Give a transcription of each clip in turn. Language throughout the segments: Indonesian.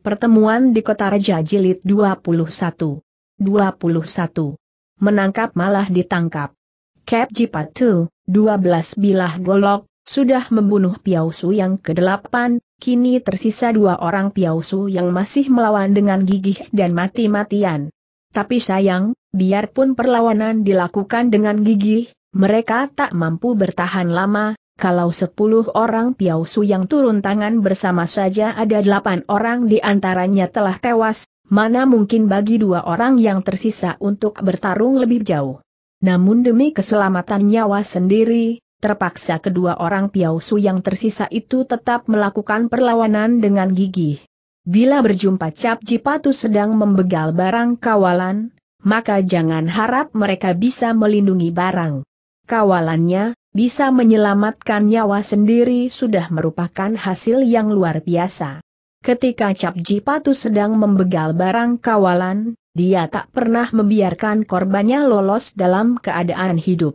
Pertemuan di Kota Raja Jilid 21. 21. Menangkap malah ditangkap. Cap Jipat 2, 12 bilah golok, sudah membunuh Piausu yang ke-8, kini tersisa dua orang Piausu yang masih melawan dengan gigih dan mati-matian. Tapi sayang, biarpun perlawanan dilakukan dengan gigih, mereka tak mampu bertahan lama, kalau sepuluh orang Piausu yang turun tangan bersama saja ada delapan orang di antaranya telah tewas, mana mungkin bagi dua orang yang tersisa untuk bertarung lebih jauh. Namun demi keselamatan nyawa sendiri, terpaksa kedua orang Piausu yang tersisa itu tetap melakukan perlawanan dengan gigih. Bila berjumpa Cap Jipatu sedang membegal barang kawalan, maka jangan harap mereka bisa melindungi barang kawalannya, bisa menyelamatkan nyawa sendiri sudah merupakan hasil yang luar biasa. Ketika Cap Jipatu sedang membegal barang kawalan, dia tak pernah membiarkan korbannya lolos dalam keadaan hidup.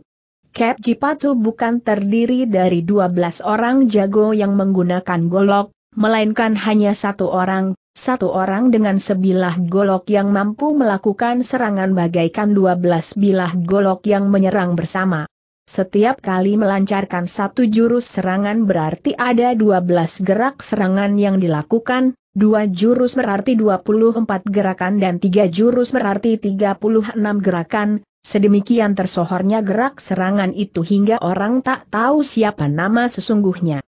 Cap Jipatu bukan terdiri dari 12 orang jago yang menggunakan golok, melainkan hanya satu orang, satu orang dengan sebilah golok yang mampu melakukan serangan bagaikan 12 bilah golok yang menyerang bersama. Setiap kali melancarkan satu jurus serangan berarti ada 12 gerak serangan yang dilakukan, dua jurus berarti 24 gerakan dan tiga jurus berarti 36 gerakan, sedemikian tersohornya gerak serangan itu hingga orang tak tahu siapa nama sesungguhnya.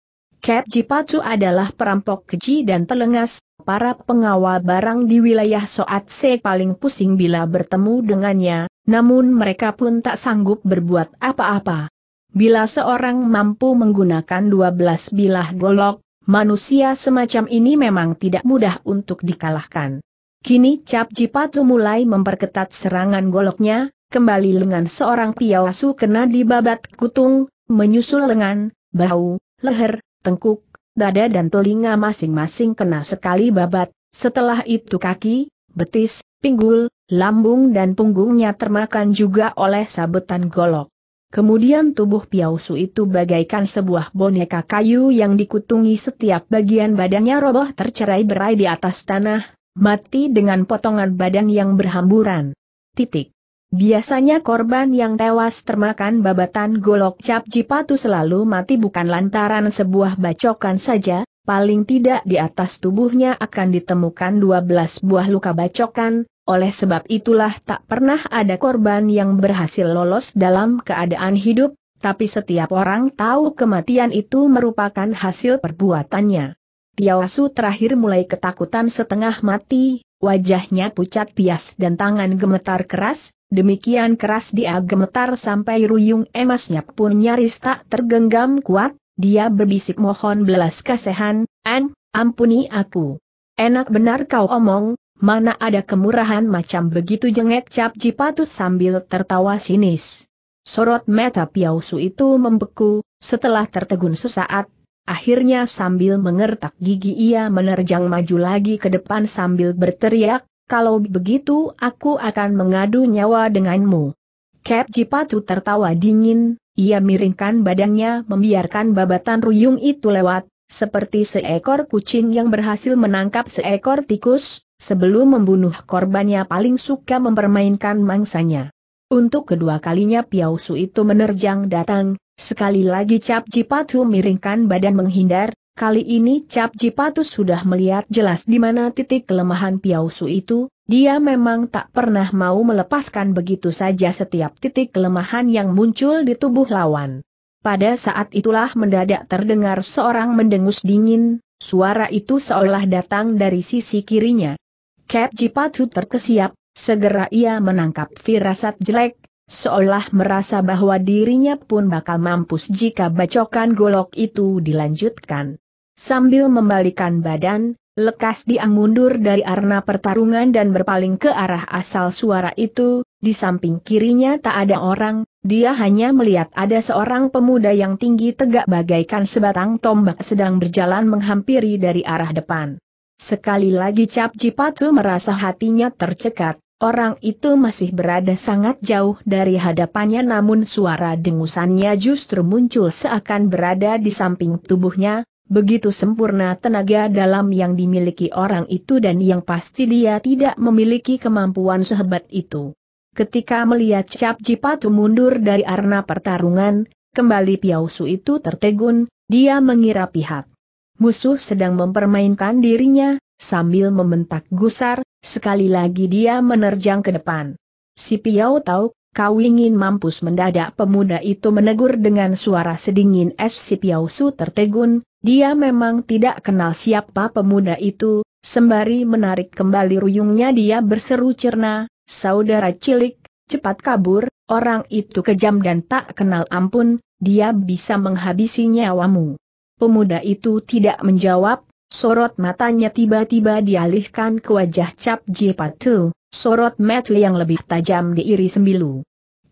Cap Jipatsu adalah perampok keji dan telengas, para pengawal barang di wilayah Soat Se paling pusing bila bertemu dengannya, namun mereka pun tak sanggup berbuat apa-apa. Bila seorang mampu menggunakan 12 bilah golok, manusia semacam ini memang tidak mudah untuk dikalahkan. Kini Cap Jipatsu mulai memperketat serangan goloknya, kembali lengan seorang piawasu kena dibabat kutung, menyusul lengan, bahu, leher, tengkuk, dada dan telinga masing-masing kena sekali babat, setelah itu kaki, betis, pinggul, lambung dan punggungnya termakan juga oleh sabetan golok. Kemudian tubuh Piausu itu bagaikan sebuah boneka kayu yang dikutungi setiap bagian badannya roboh tercerai berai di atas tanah, mati dengan potongan badan yang berhamburan. Titik. Biasanya korban yang tewas termakan babatan golok cap jipatu selalu mati bukan lantaran sebuah bacokan saja, paling tidak di atas tubuhnya akan ditemukan 12 buah luka bacokan, oleh sebab itulah tak pernah ada korban yang berhasil lolos dalam keadaan hidup, tapi setiap orang tahu kematian itu merupakan hasil perbuatannya. Piawasu terakhir mulai ketakutan setengah mati, wajahnya pucat pias dan tangan gemetar keras, Demikian keras dia gemetar sampai ruyung emasnya pun nyaris tak tergenggam kuat, dia berbisik mohon belas kasihan, An, ampuni aku. Enak benar kau omong, mana ada kemurahan macam begitu jengek cap jipatus sambil tertawa sinis. Sorot mata Piausu itu membeku, setelah tertegun sesaat, akhirnya sambil mengertak gigi ia menerjang maju lagi ke depan sambil berteriak, kalau begitu aku akan mengadu nyawa denganmu. Cap Jipatu tertawa dingin, ia miringkan badannya membiarkan babatan ruyung itu lewat, seperti seekor kucing yang berhasil menangkap seekor tikus, sebelum membunuh korbannya paling suka mempermainkan mangsanya. Untuk kedua kalinya Piausu itu menerjang datang, sekali lagi Cap Jipatu miringkan badan menghindar, Kali ini Cap Jipatus sudah melihat jelas di mana titik kelemahan Piausu itu, dia memang tak pernah mau melepaskan begitu saja setiap titik kelemahan yang muncul di tubuh lawan. Pada saat itulah mendadak terdengar seorang mendengus dingin, suara itu seolah datang dari sisi kirinya. Cap Jipatu terkesiap, segera ia menangkap firasat jelek, seolah merasa bahwa dirinya pun bakal mampus jika bacokan golok itu dilanjutkan. Sambil membalikan badan, lekas dia mundur dari arena pertarungan dan berpaling ke arah asal suara itu, di samping kirinya tak ada orang, dia hanya melihat ada seorang pemuda yang tinggi tegak bagaikan sebatang tombak sedang berjalan menghampiri dari arah depan. Sekali lagi Cap Jipatu merasa hatinya tercekat, orang itu masih berada sangat jauh dari hadapannya namun suara dengusannya justru muncul seakan berada di samping tubuhnya, Begitu sempurna tenaga dalam yang dimiliki orang itu dan yang pasti dia tidak memiliki kemampuan sehebat itu. Ketika melihat Cap Jipatu mundur dari arena pertarungan, kembali Piausu itu tertegun, dia mengira pihak musuh sedang mempermainkan dirinya, sambil membentak gusar, sekali lagi dia menerjang ke depan. Si Piau tahu kau ingin mampus mendadak pemuda itu menegur dengan suara sedingin es si Piausu tertegun, dia memang tidak kenal siapa pemuda itu, sembari menarik kembali ruyungnya dia berseru cerna, saudara cilik, cepat kabur, orang itu kejam dan tak kenal ampun, dia bisa menghabisi nyawamu. Pemuda itu tidak menjawab, Sorot matanya tiba-tiba dialihkan ke wajah Cap Jipatu, sorot mata yang lebih tajam diiris sembilu.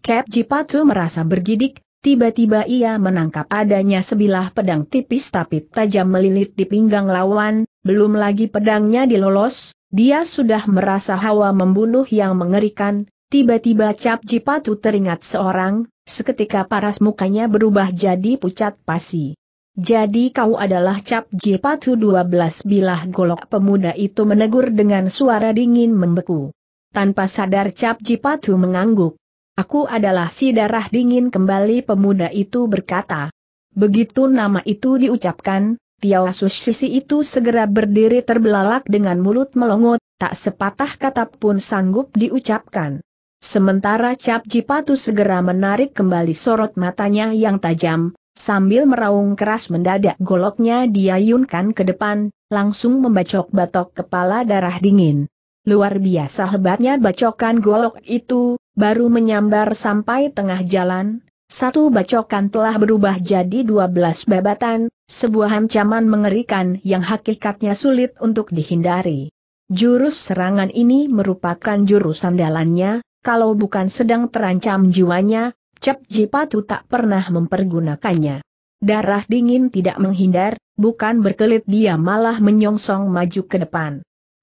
Cap Jipatu merasa bergidik, tiba-tiba ia menangkap adanya sebilah pedang tipis tapi tajam melilit di pinggang lawan, belum lagi pedangnya dilolos, dia sudah merasa hawa membunuh yang mengerikan, tiba-tiba Cap Jipatu teringat seorang, seketika paras mukanya berubah jadi pucat pasi. Jadi kau adalah Cap Jepatu 12 bilah golok pemuda itu menegur dengan suara dingin membeku. Tanpa sadar Cap Jepatu mengangguk. Aku adalah si darah dingin kembali pemuda itu berkata. Begitu nama itu diucapkan, Tiao Sisi itu segera berdiri terbelalak dengan mulut melongot, tak sepatah kata pun sanggup diucapkan. Sementara Cap Jipatu segera menarik kembali sorot matanya yang tajam, Sambil meraung keras mendadak goloknya diayunkan ke depan, langsung membacok batok kepala darah dingin. Luar biasa hebatnya bacokan golok itu, baru menyambar sampai tengah jalan, satu bacokan telah berubah jadi dua belas babatan, sebuah ancaman mengerikan yang hakikatnya sulit untuk dihindari. Jurus serangan ini merupakan jurus andalannya, kalau bukan sedang terancam jiwanya, Cap Jipatu tak pernah mempergunakannya. Darah dingin tidak menghindar, bukan berkelit dia malah menyongsong maju ke depan.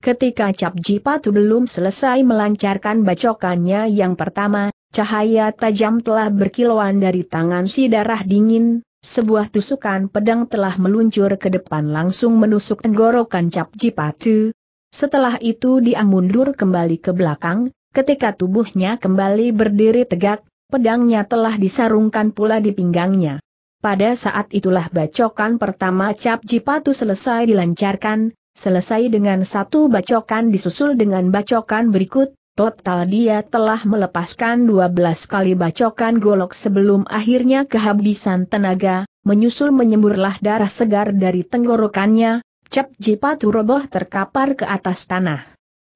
Ketika Cap Jipatu belum selesai melancarkan bacokannya yang pertama, cahaya tajam telah berkilauan dari tangan si darah dingin, sebuah tusukan pedang telah meluncur ke depan langsung menusuk tenggorokan Cap Jipatu. Setelah itu dia mundur kembali ke belakang, ketika tubuhnya kembali berdiri tegak, pedangnya telah disarungkan pula di pinggangnya. Pada saat itulah bacokan pertama cap jipatu selesai dilancarkan, selesai dengan satu bacokan disusul dengan bacokan berikut, total dia telah melepaskan 12 kali bacokan golok sebelum akhirnya kehabisan tenaga, menyusul menyemburlah darah segar dari tenggorokannya, cap jipatu roboh terkapar ke atas tanah.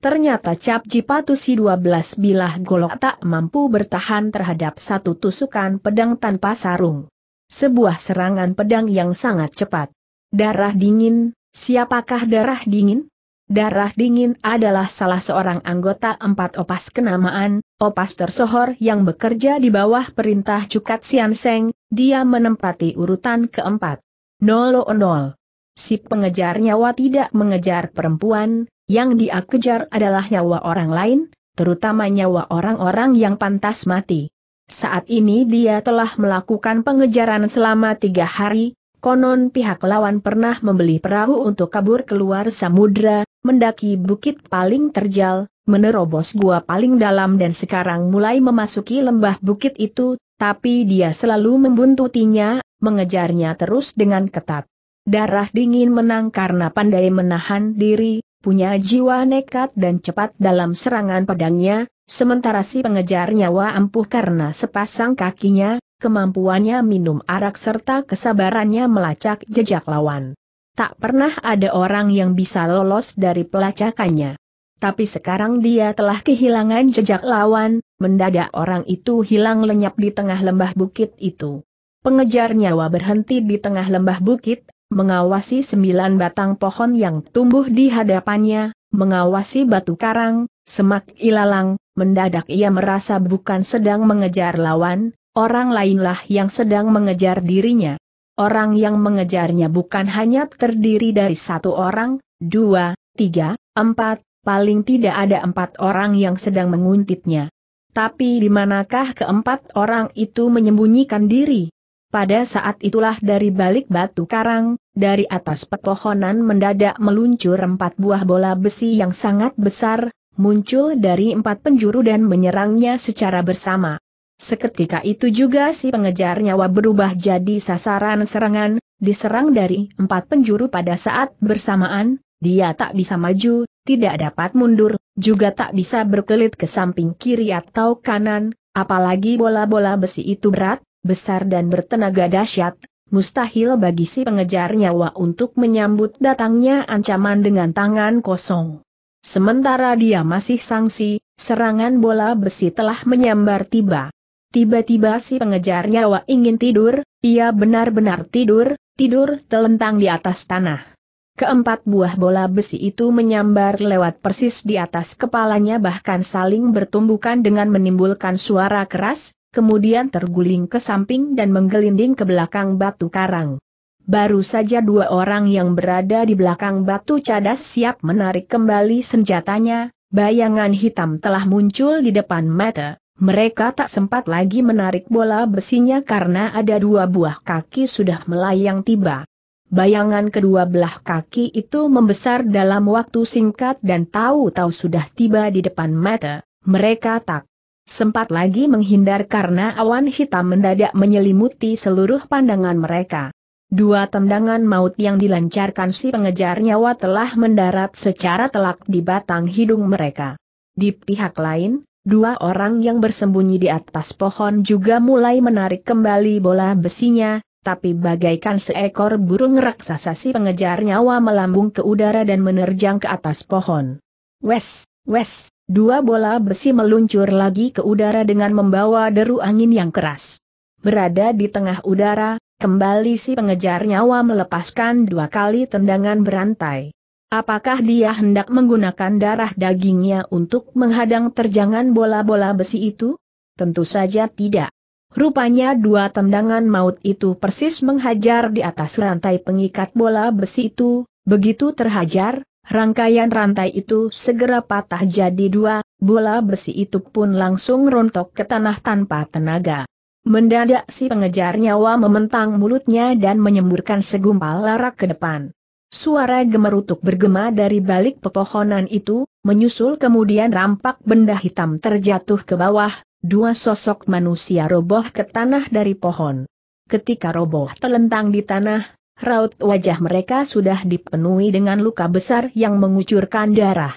Ternyata Cap Jipatusi 12 bilah golok tak mampu bertahan terhadap satu tusukan pedang tanpa sarung. Sebuah serangan pedang yang sangat cepat. Darah dingin, siapakah darah dingin? Darah dingin adalah salah seorang anggota empat opas kenamaan, opas tersohor yang bekerja di bawah perintah Cukat Sianseng, dia menempati urutan keempat. Nol nol. Si pengejar nyawa tidak mengejar perempuan, yang dia kejar adalah nyawa orang lain, terutama nyawa orang-orang yang pantas mati. Saat ini dia telah melakukan pengejaran selama tiga hari, konon pihak lawan pernah membeli perahu untuk kabur keluar samudra, mendaki bukit paling terjal, menerobos gua paling dalam dan sekarang mulai memasuki lembah bukit itu, tapi dia selalu membuntutinya, mengejarnya terus dengan ketat. Darah dingin menang karena pandai menahan diri, punya jiwa nekat dan cepat dalam serangan pedangnya, sementara si pengejar nyawa ampuh karena sepasang kakinya, kemampuannya minum arak serta kesabarannya melacak jejak lawan. Tak pernah ada orang yang bisa lolos dari pelacakannya. Tapi sekarang dia telah kehilangan jejak lawan, mendadak orang itu hilang lenyap di tengah lembah bukit itu. Pengejar nyawa berhenti di tengah lembah bukit, mengawasi sembilan batang pohon yang tumbuh di hadapannya, mengawasi batu karang, semak ilalang, mendadak ia merasa bukan sedang mengejar lawan, orang lainlah yang sedang mengejar dirinya. Orang yang mengejarnya bukan hanya terdiri dari satu orang, dua, tiga, empat, paling tidak ada empat orang yang sedang menguntitnya. Tapi di manakah keempat orang itu menyembunyikan diri? Pada saat itulah dari balik batu karang, dari atas pepohonan mendadak meluncur empat buah bola besi yang sangat besar, muncul dari empat penjuru dan menyerangnya secara bersama. Seketika itu juga si pengejar nyawa berubah jadi sasaran serangan, diserang dari empat penjuru pada saat bersamaan, dia tak bisa maju, tidak dapat mundur, juga tak bisa berkelit ke samping kiri atau kanan, apalagi bola-bola besi itu berat, besar dan bertenaga dahsyat, mustahil bagi si pengejar nyawa untuk menyambut datangnya ancaman dengan tangan kosong. Sementara dia masih sangsi, serangan bola besi telah menyambar tiba. Tiba-tiba si pengejar nyawa ingin tidur, ia benar-benar tidur, tidur telentang di atas tanah. Keempat buah bola besi itu menyambar lewat persis di atas kepalanya bahkan saling bertumbukan dengan menimbulkan suara keras, kemudian terguling ke samping dan menggelinding ke belakang batu karang. Baru saja dua orang yang berada di belakang batu cadas siap menarik kembali senjatanya, bayangan hitam telah muncul di depan mata. Mereka tak sempat lagi menarik bola besinya karena ada dua buah kaki sudah melayang tiba. Bayangan kedua belah kaki itu membesar dalam waktu singkat dan tahu-tahu sudah tiba di depan mata. Mereka tak Sempat lagi menghindar karena awan hitam mendadak menyelimuti seluruh pandangan mereka. Dua tendangan maut yang dilancarkan si pengejar nyawa telah mendarat secara telak di batang hidung mereka. Di pihak lain, dua orang yang bersembunyi di atas pohon juga mulai menarik kembali bola besinya, tapi bagaikan seekor burung raksasa si pengejar nyawa melambung ke udara dan menerjang ke atas pohon. Wes, wes, Dua bola besi meluncur lagi ke udara dengan membawa deru angin yang keras. Berada di tengah udara, kembali si pengejar nyawa melepaskan dua kali tendangan berantai. Apakah dia hendak menggunakan darah dagingnya untuk menghadang terjangan bola-bola besi itu? Tentu saja tidak. Rupanya dua tendangan maut itu persis menghajar di atas rantai pengikat bola besi itu, begitu terhajar, Rangkaian rantai itu segera patah jadi dua, bola besi itu pun langsung rontok ke tanah tanpa tenaga. Mendadak si pengejar nyawa mementang mulutnya dan menyemburkan segumpal larak ke depan. Suara gemerutuk bergema dari balik pepohonan itu, menyusul kemudian rampak benda hitam terjatuh ke bawah, dua sosok manusia roboh ke tanah dari pohon. Ketika roboh telentang di tanah, Raut wajah mereka sudah dipenuhi dengan luka besar yang mengucurkan darah.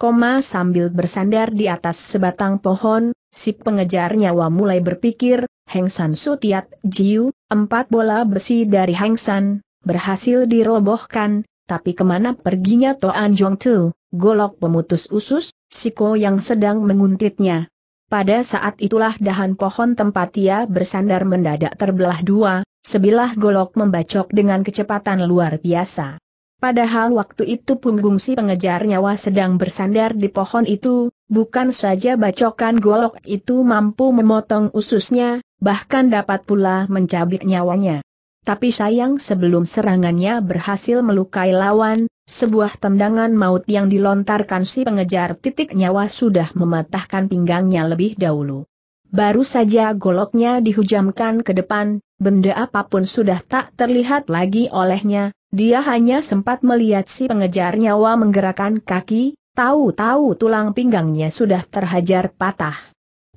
Koma sambil bersandar di atas sebatang pohon, si pengejar nyawa mulai berpikir, Heng San Sutiat Jiu, empat bola besi dari Heng San, berhasil dirobohkan, tapi kemana perginya Toan Jong Tu, golok pemutus usus, Si Ko yang sedang menguntitnya. Pada saat itulah dahan pohon tempat ia bersandar mendadak terbelah dua, Sebilah golok membacok dengan kecepatan luar biasa. Padahal waktu itu punggung si pengejar nyawa sedang bersandar di pohon itu, bukan saja bacokan golok itu mampu memotong ususnya, bahkan dapat pula mencabik nyawanya. Tapi sayang sebelum serangannya berhasil melukai lawan, sebuah tendangan maut yang dilontarkan si pengejar titik nyawa sudah mematahkan pinggangnya lebih dahulu. Baru saja goloknya dihujamkan ke depan, benda apapun sudah tak terlihat lagi olehnya, dia hanya sempat melihat si pengejar nyawa menggerakkan kaki, tahu-tahu tulang pinggangnya sudah terhajar patah.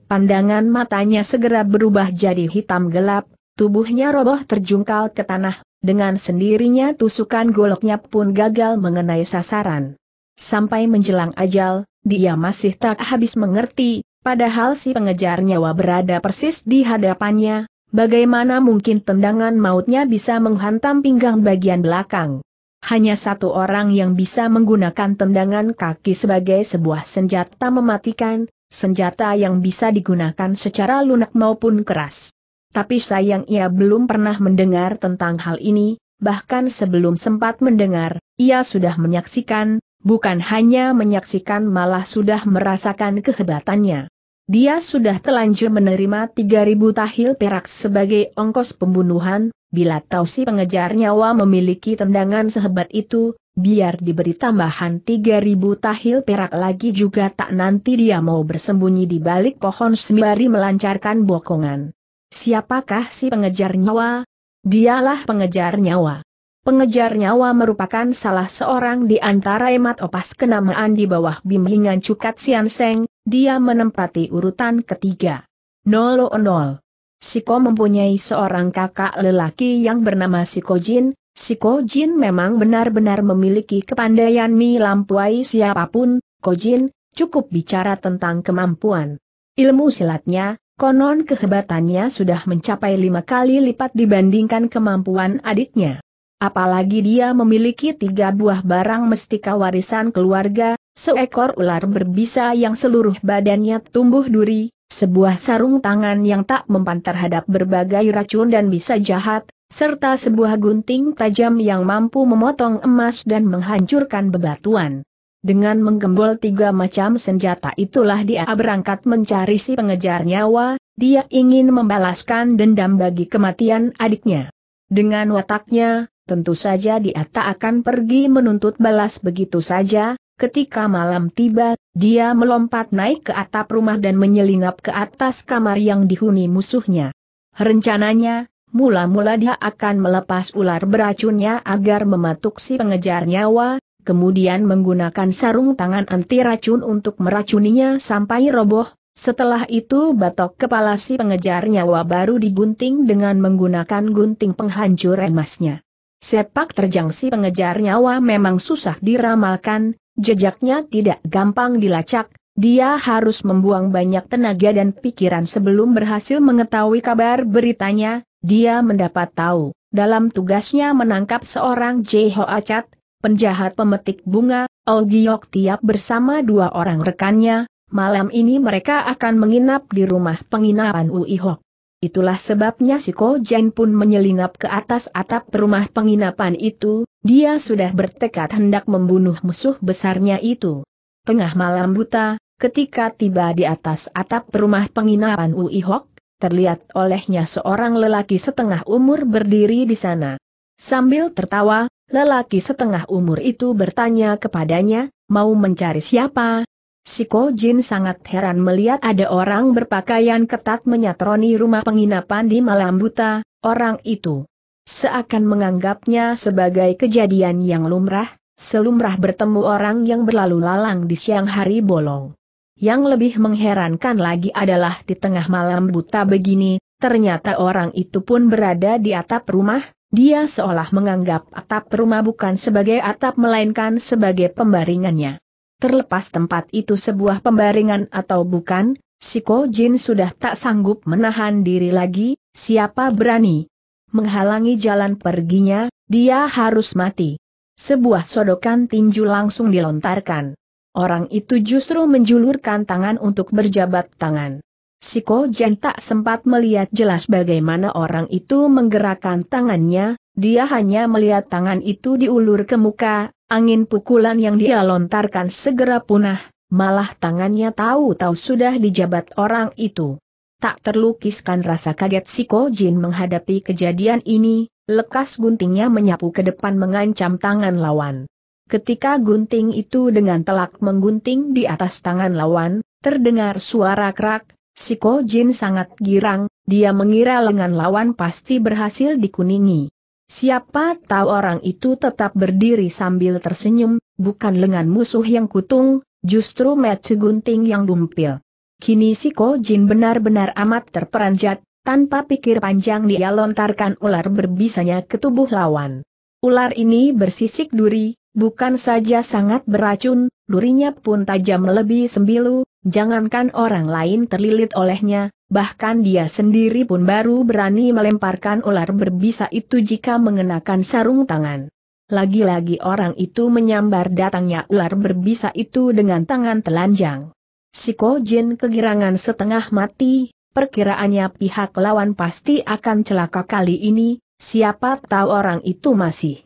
Pandangan matanya segera berubah jadi hitam gelap, tubuhnya roboh terjungkal ke tanah, dengan sendirinya tusukan goloknya pun gagal mengenai sasaran. Sampai menjelang ajal, dia masih tak habis mengerti, Padahal si pengejar nyawa berada persis di hadapannya, bagaimana mungkin tendangan mautnya bisa menghantam pinggang bagian belakang. Hanya satu orang yang bisa menggunakan tendangan kaki sebagai sebuah senjata mematikan, senjata yang bisa digunakan secara lunak maupun keras. Tapi sayang ia belum pernah mendengar tentang hal ini, bahkan sebelum sempat mendengar, ia sudah menyaksikan bukan hanya menyaksikan malah sudah merasakan kehebatannya. Dia sudah telanjur menerima 3000 tahil perak sebagai ongkos pembunuhan, bila tahu si pengejar nyawa memiliki tendangan sehebat itu, biar diberi tambahan 3000 tahil perak lagi juga tak nanti dia mau bersembunyi di balik pohon sembari melancarkan bokongan. Siapakah si pengejar nyawa? Dialah pengejar nyawa. Pengejar nyawa merupakan salah seorang di antara emat opas kenamaan di bawah bimbingan Cukat Sianseng, dia menempati urutan ketiga. Nolo Nol. Siko mempunyai seorang kakak lelaki yang bernama Siko Jin, Siko Jin memang benar-benar memiliki kepandaian mi lampuai siapapun, Kojin, cukup bicara tentang kemampuan. Ilmu silatnya, konon kehebatannya sudah mencapai lima kali lipat dibandingkan kemampuan adiknya. Apalagi dia memiliki tiga buah barang mestika warisan keluarga, seekor ular berbisa yang seluruh badannya tumbuh duri, sebuah sarung tangan yang tak mempan terhadap berbagai racun dan bisa jahat, serta sebuah gunting tajam yang mampu memotong emas dan menghancurkan bebatuan. Dengan menggembol tiga macam senjata itulah dia berangkat mencari si pengejar nyawa, dia ingin membalaskan dendam bagi kematian adiknya. Dengan wataknya, tentu saja dia tak akan pergi menuntut balas begitu saja, ketika malam tiba, dia melompat naik ke atap rumah dan menyelinap ke atas kamar yang dihuni musuhnya. Rencananya, mula-mula dia akan melepas ular beracunnya agar mematuk si pengejar nyawa, kemudian menggunakan sarung tangan anti racun untuk meracuninya sampai roboh, setelah itu batok kepala si pengejar nyawa baru digunting dengan menggunakan gunting penghancur emasnya. Sepak terjang si pengejar nyawa memang susah diramalkan, jejaknya tidak gampang dilacak, dia harus membuang banyak tenaga dan pikiran sebelum berhasil mengetahui kabar beritanya, dia mendapat tahu, dalam tugasnya menangkap seorang Jeho Acat, penjahat pemetik bunga, Ogiok tiap bersama dua orang rekannya, malam ini mereka akan menginap di rumah penginapan Uihok. Itulah sebabnya si Ko Jen pun menyelinap ke atas atap rumah penginapan itu, dia sudah bertekad hendak membunuh musuh besarnya itu. Tengah malam buta, ketika tiba di atas atap rumah penginapan Ui Hok, terlihat olehnya seorang lelaki setengah umur berdiri di sana. Sambil tertawa, lelaki setengah umur itu bertanya kepadanya, mau mencari siapa, Siko Jin sangat heran melihat ada orang berpakaian ketat menyatroni rumah penginapan di malam buta, orang itu. Seakan menganggapnya sebagai kejadian yang lumrah, selumrah bertemu orang yang berlalu lalang di siang hari bolong. Yang lebih mengherankan lagi adalah di tengah malam buta begini, ternyata orang itu pun berada di atap rumah, dia seolah menganggap atap rumah bukan sebagai atap melainkan sebagai pembaringannya terlepas tempat itu sebuah pembaringan atau bukan, Siko Jin sudah tak sanggup menahan diri lagi, siapa berani menghalangi jalan perginya, dia harus mati. Sebuah sodokan tinju langsung dilontarkan. Orang itu justru menjulurkan tangan untuk berjabat tangan. Siko Jin tak sempat melihat jelas bagaimana orang itu menggerakkan tangannya, dia hanya melihat tangan itu diulur ke muka, Angin pukulan yang dia lontarkan segera punah, malah tangannya tahu-tahu sudah dijabat orang itu. Tak terlukiskan rasa kaget si Ko Jin menghadapi kejadian ini, lekas guntingnya menyapu ke depan mengancam tangan lawan. Ketika gunting itu dengan telak menggunting di atas tangan lawan, terdengar suara krak, si Ko Jin sangat girang, dia mengira lengan lawan pasti berhasil dikuningi. Siapa tahu orang itu tetap berdiri sambil tersenyum, bukan lengan musuh yang kutung, justru metu Gunting yang dumpil. Kini si Ko Jin benar-benar amat terperanjat, tanpa pikir panjang dia lontarkan ular berbisanya ke tubuh lawan. Ular ini bersisik duri, bukan saja sangat beracun, durinya pun tajam lebih sembilu, jangankan orang lain terlilit olehnya, bahkan dia sendiri pun baru berani melemparkan ular berbisa itu jika mengenakan sarung tangan. Lagi-lagi orang itu menyambar datangnya ular berbisa itu dengan tangan telanjang. si Jin kegirangan setengah mati, perkiraannya pihak lawan pasti akan celaka kali ini, siapa tahu orang itu masih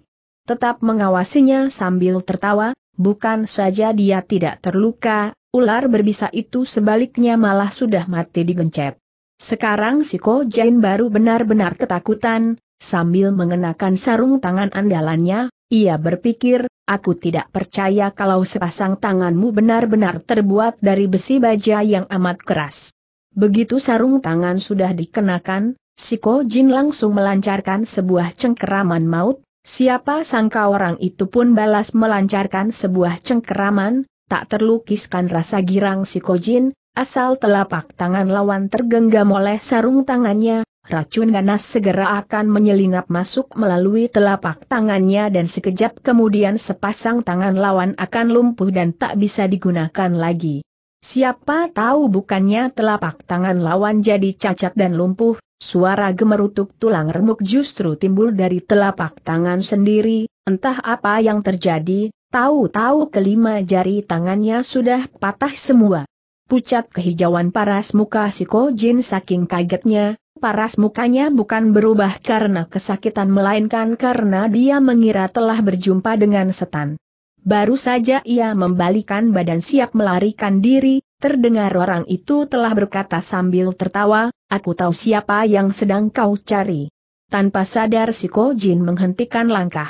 tetap mengawasinya sambil tertawa, Bukan saja dia tidak terluka, ular berbisa itu sebaliknya malah sudah mati digencet. Sekarang si Ko Jain baru benar-benar ketakutan, sambil mengenakan sarung tangan andalannya, ia berpikir, aku tidak percaya kalau sepasang tanganmu benar-benar terbuat dari besi baja yang amat keras. Begitu sarung tangan sudah dikenakan, Siko Jin langsung melancarkan sebuah cengkeraman maut, Siapa sangka orang itu pun balas melancarkan sebuah cengkeraman, tak terlukiskan rasa girang si Kojin, asal telapak tangan lawan tergenggam oleh sarung tangannya, racun ganas segera akan menyelinap masuk melalui telapak tangannya dan sekejap kemudian sepasang tangan lawan akan lumpuh dan tak bisa digunakan lagi. Siapa tahu bukannya telapak tangan lawan jadi cacat dan lumpuh, suara gemerutuk tulang remuk justru timbul dari telapak tangan sendiri, entah apa yang terjadi, tahu-tahu kelima jari tangannya sudah patah semua. Pucat kehijauan paras muka si Kojin saking kagetnya, paras mukanya bukan berubah karena kesakitan melainkan karena dia mengira telah berjumpa dengan setan. Baru saja ia membalikan badan siap melarikan diri, terdengar orang itu telah berkata sambil tertawa, aku tahu siapa yang sedang kau cari. Tanpa sadar si Ko Jin menghentikan langkah.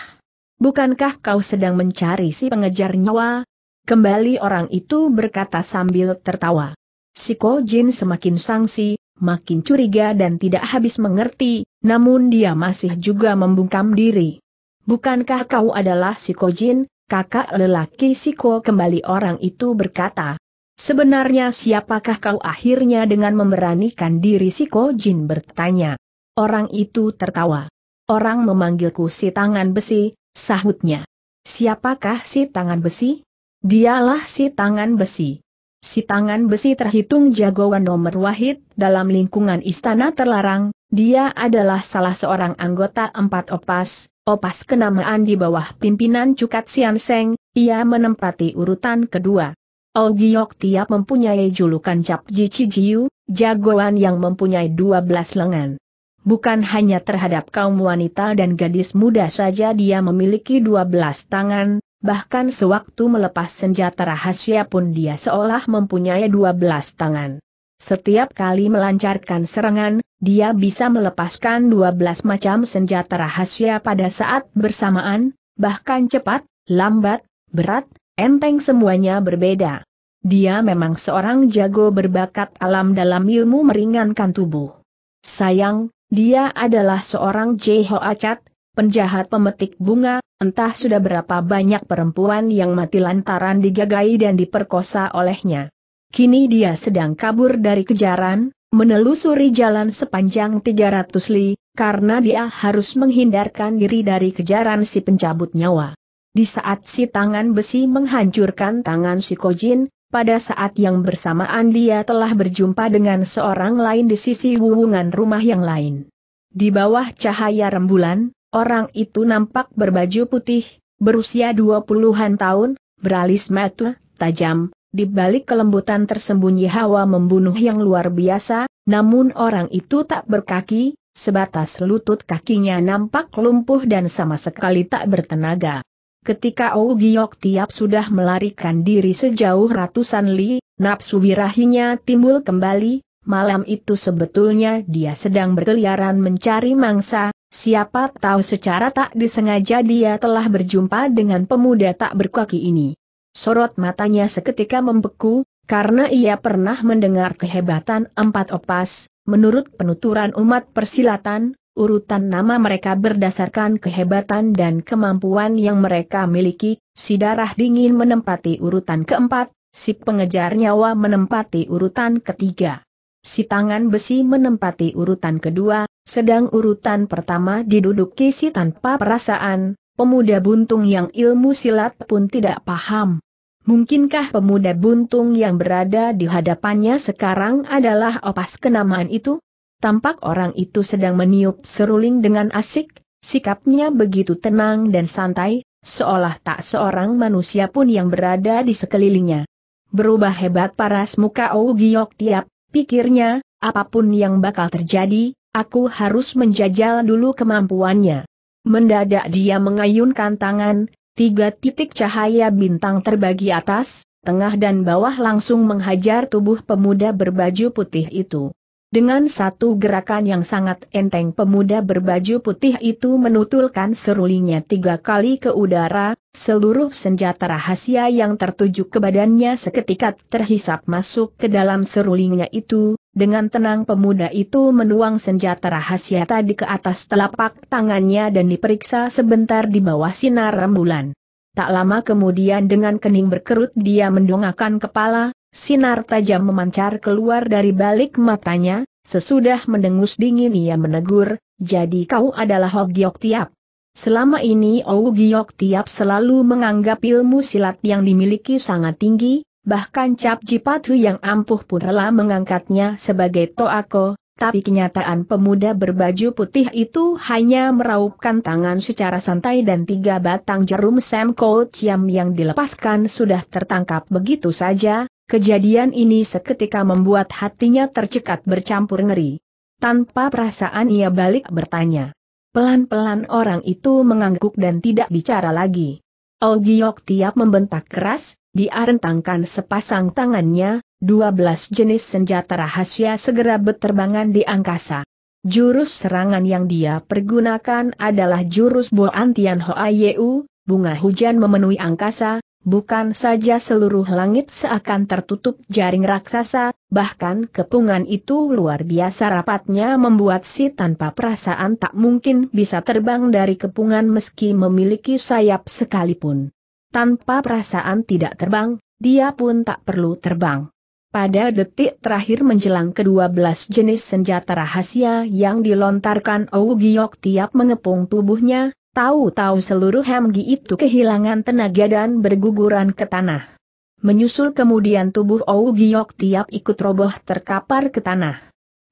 Bukankah kau sedang mencari si pengejar nyawa? Kembali orang itu berkata sambil tertawa. Si Ko Jin semakin sangsi, makin curiga dan tidak habis mengerti, namun dia masih juga membungkam diri. Bukankah kau adalah si Ko Jin, kakak lelaki Siko kembali orang itu berkata. Sebenarnya siapakah kau akhirnya dengan memberanikan diri Siko Jin bertanya. Orang itu tertawa. Orang memanggilku si tangan besi, sahutnya. Siapakah si tangan besi? Dialah si tangan besi. Si tangan besi terhitung jagoan nomor wahid dalam lingkungan istana terlarang, dia adalah salah seorang anggota empat opas, opas kenamaan di bawah pimpinan Cukat Sian Seng, ia menempati urutan kedua. Oh tiap mempunyai julukan Cap Jici Jiu, jagoan yang mempunyai dua belas lengan. Bukan hanya terhadap kaum wanita dan gadis muda saja dia memiliki dua belas tangan, bahkan sewaktu melepas senjata rahasia pun dia seolah mempunyai dua belas tangan. Setiap kali melancarkan serangan, dia bisa melepaskan 12 macam senjata rahasia pada saat bersamaan, bahkan cepat, lambat, berat, enteng semuanya berbeda. Dia memang seorang jago berbakat alam dalam ilmu meringankan tubuh. Sayang, dia adalah seorang Jeho Acat, penjahat pemetik bunga, entah sudah berapa banyak perempuan yang mati lantaran digagai dan diperkosa olehnya. Kini dia sedang kabur dari kejaran, menelusuri jalan sepanjang 300 li, karena dia harus menghindarkan diri dari kejaran si pencabut nyawa. Di saat si tangan besi menghancurkan tangan si Kojin, pada saat yang bersamaan dia telah berjumpa dengan seorang lain di sisi wuwungan rumah yang lain. Di bawah cahaya rembulan, orang itu nampak berbaju putih, berusia 20-an tahun, beralis mata, tajam, di balik kelembutan tersembunyi hawa membunuh yang luar biasa, namun orang itu tak berkaki, sebatas lutut kakinya nampak lumpuh dan sama sekali tak bertenaga. Ketika Giok Tiap sudah melarikan diri sejauh ratusan li, nafsu birahinya timbul kembali, malam itu sebetulnya dia sedang berkeliaran mencari mangsa, siapa tahu secara tak disengaja dia telah berjumpa dengan pemuda tak berkaki ini. Sorot matanya seketika membeku, karena ia pernah mendengar kehebatan empat opas, menurut penuturan umat persilatan, urutan nama mereka berdasarkan kehebatan dan kemampuan yang mereka miliki, si darah dingin menempati urutan keempat, si pengejar nyawa menempati urutan ketiga. Si tangan besi menempati urutan kedua, sedang urutan pertama diduduki si tanpa perasaan, pemuda buntung yang ilmu silat pun tidak paham. Mungkinkah pemuda buntung yang berada di hadapannya sekarang adalah opas kenamaan itu? Tampak orang itu sedang meniup seruling dengan asik, sikapnya begitu tenang dan santai, seolah tak seorang manusia pun yang berada di sekelilingnya. Berubah hebat paras muka Giok tiap, pikirnya, apapun yang bakal terjadi, aku harus menjajal dulu kemampuannya. Mendadak dia mengayunkan tangan, tiga titik cahaya bintang terbagi atas, tengah dan bawah langsung menghajar tubuh pemuda berbaju putih itu. Dengan satu gerakan yang sangat enteng pemuda berbaju putih itu menutulkan serulingnya tiga kali ke udara, seluruh senjata rahasia yang tertuju ke badannya seketika terhisap masuk ke dalam serulingnya itu, dengan tenang pemuda itu menuang senjata rahasia tadi ke atas telapak tangannya dan diperiksa sebentar di bawah sinar rembulan. Tak lama kemudian dengan kening berkerut dia mendongakkan kepala, sinar tajam memancar keluar dari balik matanya, sesudah mendengus dingin ia menegur, jadi kau adalah Hogyok Tiap. Selama ini Owu Tiap selalu menganggap ilmu silat yang dimiliki sangat tinggi, Bahkan Cap Jipatu yang ampuh pun rela mengangkatnya sebagai toako, tapi kenyataan pemuda berbaju putih itu hanya meraupkan tangan secara santai dan tiga batang jarum Sam Chiam yang dilepaskan sudah tertangkap begitu saja, kejadian ini seketika membuat hatinya tercekat bercampur ngeri. Tanpa perasaan ia balik bertanya. Pelan-pelan orang itu mengangguk dan tidak bicara lagi. Olgiok tiap membentak keras, diarentangkan sepasang tangannya, dua belas jenis senjata rahasia segera berterbangan di angkasa. Jurus serangan yang dia pergunakan adalah jurus Boantian Tian Hoa Yeu, bunga hujan memenuhi angkasa, Bukan saja seluruh langit seakan tertutup jaring raksasa, bahkan kepungan itu luar biasa rapatnya membuat si tanpa perasaan tak mungkin bisa terbang dari kepungan meski memiliki sayap sekalipun. Tanpa perasaan tidak terbang, dia pun tak perlu terbang. Pada detik terakhir menjelang ke-12 jenis senjata rahasia yang dilontarkan Ougiok tiap mengepung tubuhnya, Tahu-tahu seluruh Hamgi itu kehilangan tenaga dan berguguran ke tanah. Menyusul kemudian tubuh Ou Giok tiap ikut roboh terkapar ke tanah.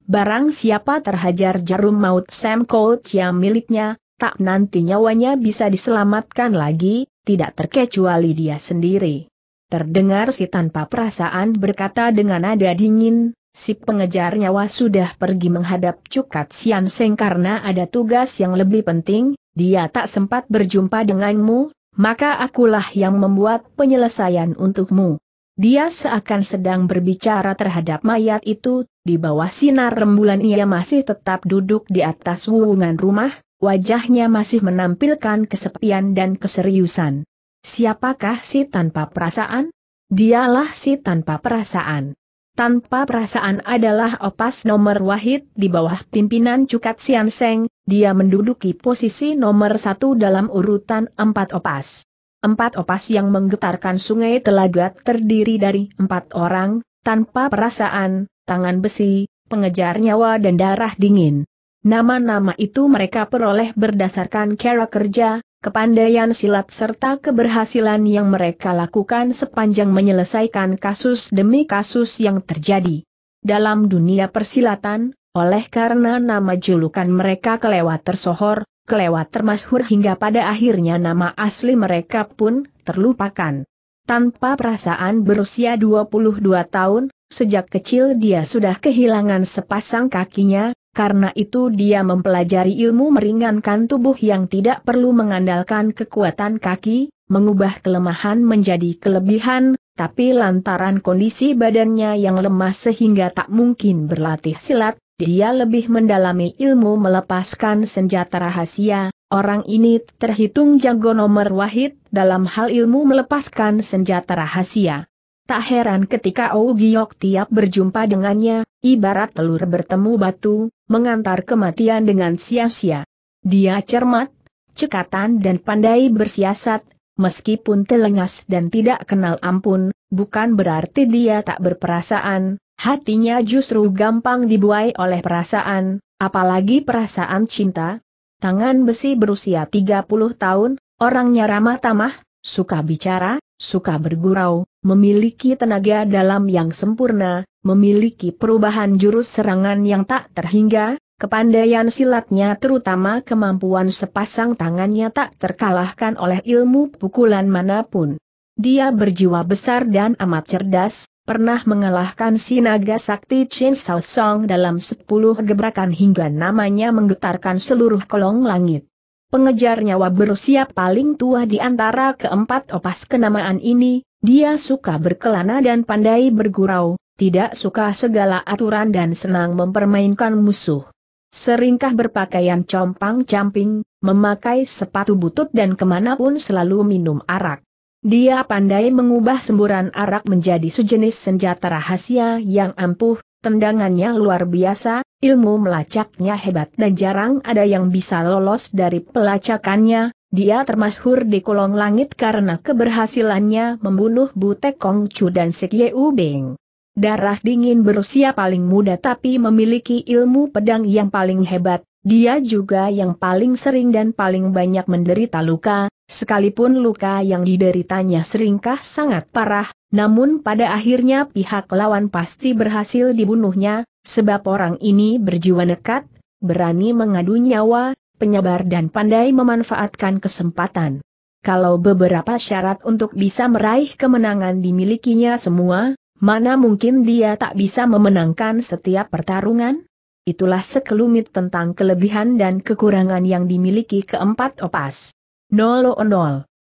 Barang siapa terhajar jarum maut Sam Colt yang miliknya, tak nanti nyawanya bisa diselamatkan lagi, tidak terkecuali dia sendiri. Terdengar si tanpa perasaan berkata dengan nada dingin, si pengejar nyawa sudah pergi menghadap Cukat Sian Seng karena ada tugas yang lebih penting, dia tak sempat berjumpa denganmu, maka akulah yang membuat penyelesaian untukmu. Dia seakan sedang berbicara terhadap mayat itu, di bawah sinar rembulan ia masih tetap duduk di atas wuungan rumah, wajahnya masih menampilkan kesepian dan keseriusan. Siapakah si tanpa perasaan? Dialah si tanpa perasaan. Tanpa perasaan adalah opas nomor wahid di bawah pimpinan Cukat Sian Seng, dia menduduki posisi nomor satu dalam urutan empat opas. Empat opas yang menggetarkan sungai telaga terdiri dari empat orang, tanpa perasaan, tangan besi, pengejar nyawa dan darah dingin. Nama-nama itu mereka peroleh berdasarkan cara kerja, kepandaian silat serta keberhasilan yang mereka lakukan sepanjang menyelesaikan kasus demi kasus yang terjadi. Dalam dunia persilatan, oleh karena nama julukan mereka kelewat tersohor, kelewat termasyhur hingga pada akhirnya nama asli mereka pun terlupakan. Tanpa perasaan berusia 22 tahun, sejak kecil dia sudah kehilangan sepasang kakinya, karena itu dia mempelajari ilmu meringankan tubuh yang tidak perlu mengandalkan kekuatan kaki, mengubah kelemahan menjadi kelebihan, tapi lantaran kondisi badannya yang lemah sehingga tak mungkin berlatih silat, dia lebih mendalami ilmu melepaskan senjata rahasia, orang ini terhitung jago nomor wahid dalam hal ilmu melepaskan senjata rahasia. Tak heran ketika Ou Giok tiap berjumpa dengannya, ibarat telur bertemu batu, mengantar kematian dengan sia-sia. Dia cermat, cekatan dan pandai bersiasat, meskipun telengas dan tidak kenal ampun, bukan berarti dia tak berperasaan, Hatinya justru gampang dibuai oleh perasaan, apalagi perasaan cinta. Tangan besi berusia 30 tahun, orangnya ramah tamah, suka bicara, suka bergurau, memiliki tenaga dalam yang sempurna, memiliki perubahan jurus serangan yang tak terhingga, kepandaian silatnya terutama kemampuan sepasang tangannya tak terkalahkan oleh ilmu pukulan manapun. Dia berjiwa besar dan amat cerdas, pernah mengalahkan si naga sakti Chen Sao Song dalam 10 gebrakan hingga namanya menggetarkan seluruh kolong langit. Pengejar nyawa berusia paling tua di antara keempat opas kenamaan ini, dia suka berkelana dan pandai bergurau, tidak suka segala aturan dan senang mempermainkan musuh. Seringkah berpakaian compang-camping, memakai sepatu butut dan kemanapun selalu minum arak. Dia pandai mengubah semburan arak menjadi sejenis senjata rahasia yang ampuh, tendangannya luar biasa, ilmu melacaknya hebat dan jarang ada yang bisa lolos dari pelacakannya, dia termasyhur di kolong langit karena keberhasilannya membunuh Butek Kong Chu dan Sik U Beng. Darah dingin berusia paling muda tapi memiliki ilmu pedang yang paling hebat, dia juga yang paling sering dan paling banyak menderita luka, Sekalipun luka yang dideritanya seringkah sangat parah, namun pada akhirnya pihak lawan pasti berhasil dibunuhnya, sebab orang ini berjiwa nekat, berani mengadu nyawa, penyabar dan pandai memanfaatkan kesempatan. Kalau beberapa syarat untuk bisa meraih kemenangan dimilikinya semua, mana mungkin dia tak bisa memenangkan setiap pertarungan? Itulah sekelumit tentang kelebihan dan kekurangan yang dimiliki keempat opas. 00.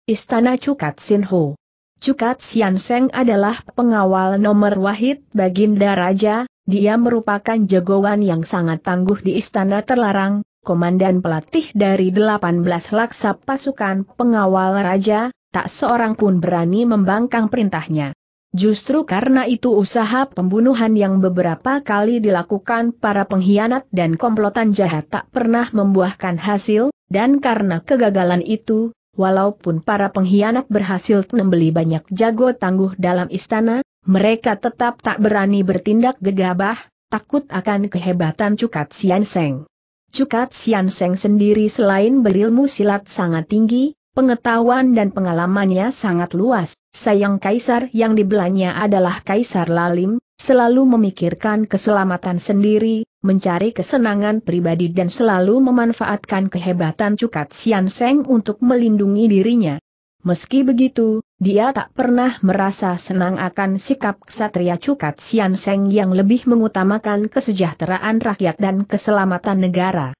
Istana Cukat Sinho. Cukat Sianseng adalah pengawal nomor wahid Baginda Raja, dia merupakan jagoan yang sangat tangguh di Istana Terlarang, komandan pelatih dari 18 laksa pasukan pengawal raja, tak seorang pun berani membangkang perintahnya. Justru karena itu usaha pembunuhan yang beberapa kali dilakukan para pengkhianat dan komplotan jahat tak pernah membuahkan hasil, dan karena kegagalan itu, walaupun para pengkhianat berhasil membeli banyak jago tangguh dalam istana, mereka tetap tak berani bertindak gegabah, takut akan kehebatan Cukat Sian Seng. Cukat Sian Seng sendiri selain berilmu silat sangat tinggi, Pengetahuan dan pengalamannya sangat luas, sayang kaisar yang dibelanya adalah kaisar lalim, selalu memikirkan keselamatan sendiri, mencari kesenangan pribadi dan selalu memanfaatkan kehebatan Cukat Sian Seng untuk melindungi dirinya. Meski begitu, dia tak pernah merasa senang akan sikap ksatria Cukat Sian Seng yang lebih mengutamakan kesejahteraan rakyat dan keselamatan negara.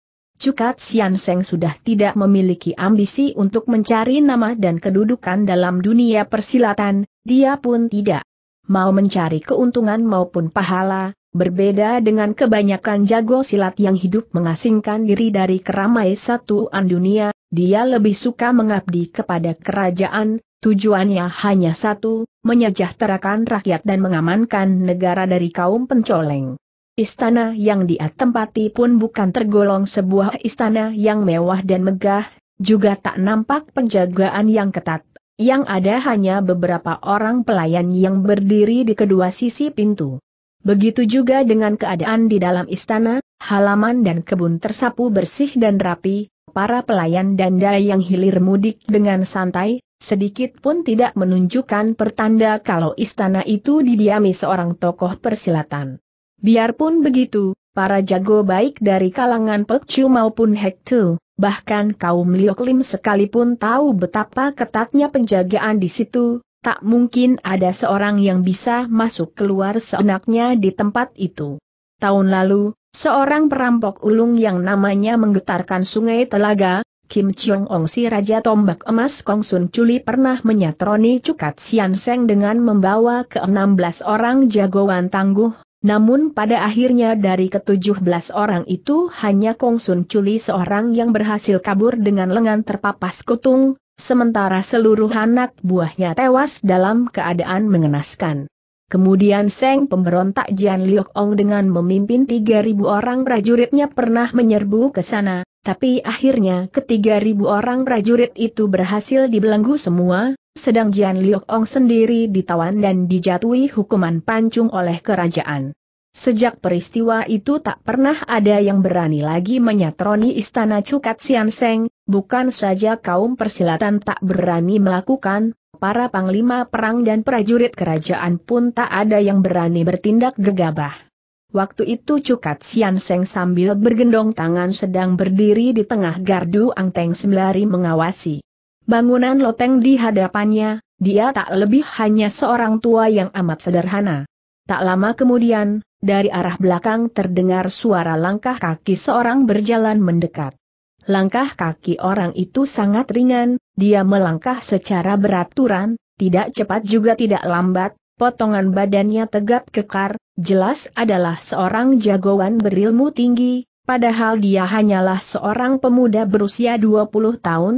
Cukat Sian Seng sudah tidak memiliki ambisi untuk mencari nama dan kedudukan dalam dunia persilatan, dia pun tidak mau mencari keuntungan maupun pahala, berbeda dengan kebanyakan jago silat yang hidup mengasingkan diri dari keramai satuan dunia, dia lebih suka mengabdi kepada kerajaan, tujuannya hanya satu, menyejahterakan rakyat dan mengamankan negara dari kaum pencoleng. Istana yang dia tempati pun bukan tergolong sebuah istana yang mewah dan megah, juga tak nampak penjagaan yang ketat. Yang ada hanya beberapa orang pelayan yang berdiri di kedua sisi pintu. Begitu juga dengan keadaan di dalam istana, halaman dan kebun tersapu bersih dan rapi, para pelayan danda yang hilir mudik dengan santai, sedikit pun tidak menunjukkan pertanda kalau istana itu didiami seorang tokoh persilatan. Biarpun begitu, para jago baik dari kalangan Pekcu maupun Hektu, bahkan kaum Lioklim sekalipun tahu betapa ketatnya penjagaan di situ, tak mungkin ada seorang yang bisa masuk keluar seenaknya di tempat itu. Tahun lalu, seorang perampok ulung yang namanya menggetarkan sungai Telaga, Kim Cheong Ong si Raja Tombak Emas Kong Sun Chuli pernah menyatroni Cukat Sian Seng dengan membawa ke-16 orang jagoan tangguh namun pada akhirnya dari ketujuh belas orang itu hanya Kong Sun Culi seorang yang berhasil kabur dengan lengan terpapas kutung, sementara seluruh anak buahnya tewas dalam keadaan mengenaskan. Kemudian Seng pemberontak Jian Liok Ong dengan memimpin 3.000 orang prajuritnya pernah menyerbu ke sana, tapi akhirnya ketiga ribu orang prajurit itu berhasil dibelenggu semua, sedang Jian Liok Ong sendiri ditawan dan dijatuhi hukuman pancung oleh kerajaan. Sejak peristiwa itu tak pernah ada yang berani lagi menyatroni istana Cukat Sian bukan saja kaum persilatan tak berani melakukan, para panglima perang dan prajurit kerajaan pun tak ada yang berani bertindak gegabah. Waktu itu Cukat Sian sambil bergendong tangan sedang berdiri di tengah gardu Angteng sembari mengawasi bangunan loteng di hadapannya, dia tak lebih hanya seorang tua yang amat sederhana. Tak lama kemudian, dari arah belakang terdengar suara langkah kaki seorang berjalan mendekat. Langkah kaki orang itu sangat ringan, dia melangkah secara beraturan, tidak cepat juga tidak lambat, potongan badannya tegap kekar, jelas adalah seorang jagoan berilmu tinggi, padahal dia hanyalah seorang pemuda berusia 20 tahun,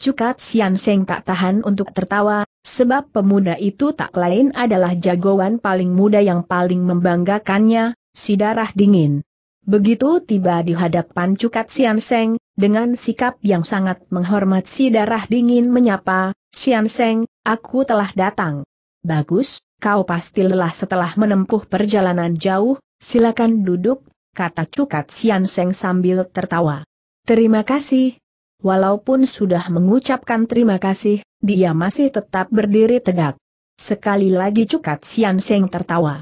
Cukat Sian Seng tak tahan untuk tertawa, sebab pemuda itu tak lain adalah jagoan paling muda yang paling membanggakannya, si darah dingin. Begitu tiba di hadapan Cukat Sian Seng, dengan sikap yang sangat menghormat si darah dingin menyapa, Sian Seng, aku telah datang. Bagus, kau pasti lelah setelah menempuh perjalanan jauh, silakan duduk, kata Cukat Sian Seng sambil tertawa. Terima kasih, Walaupun sudah mengucapkan terima kasih, dia masih tetap berdiri tegak. Sekali lagi Cukat Sian Seng tertawa.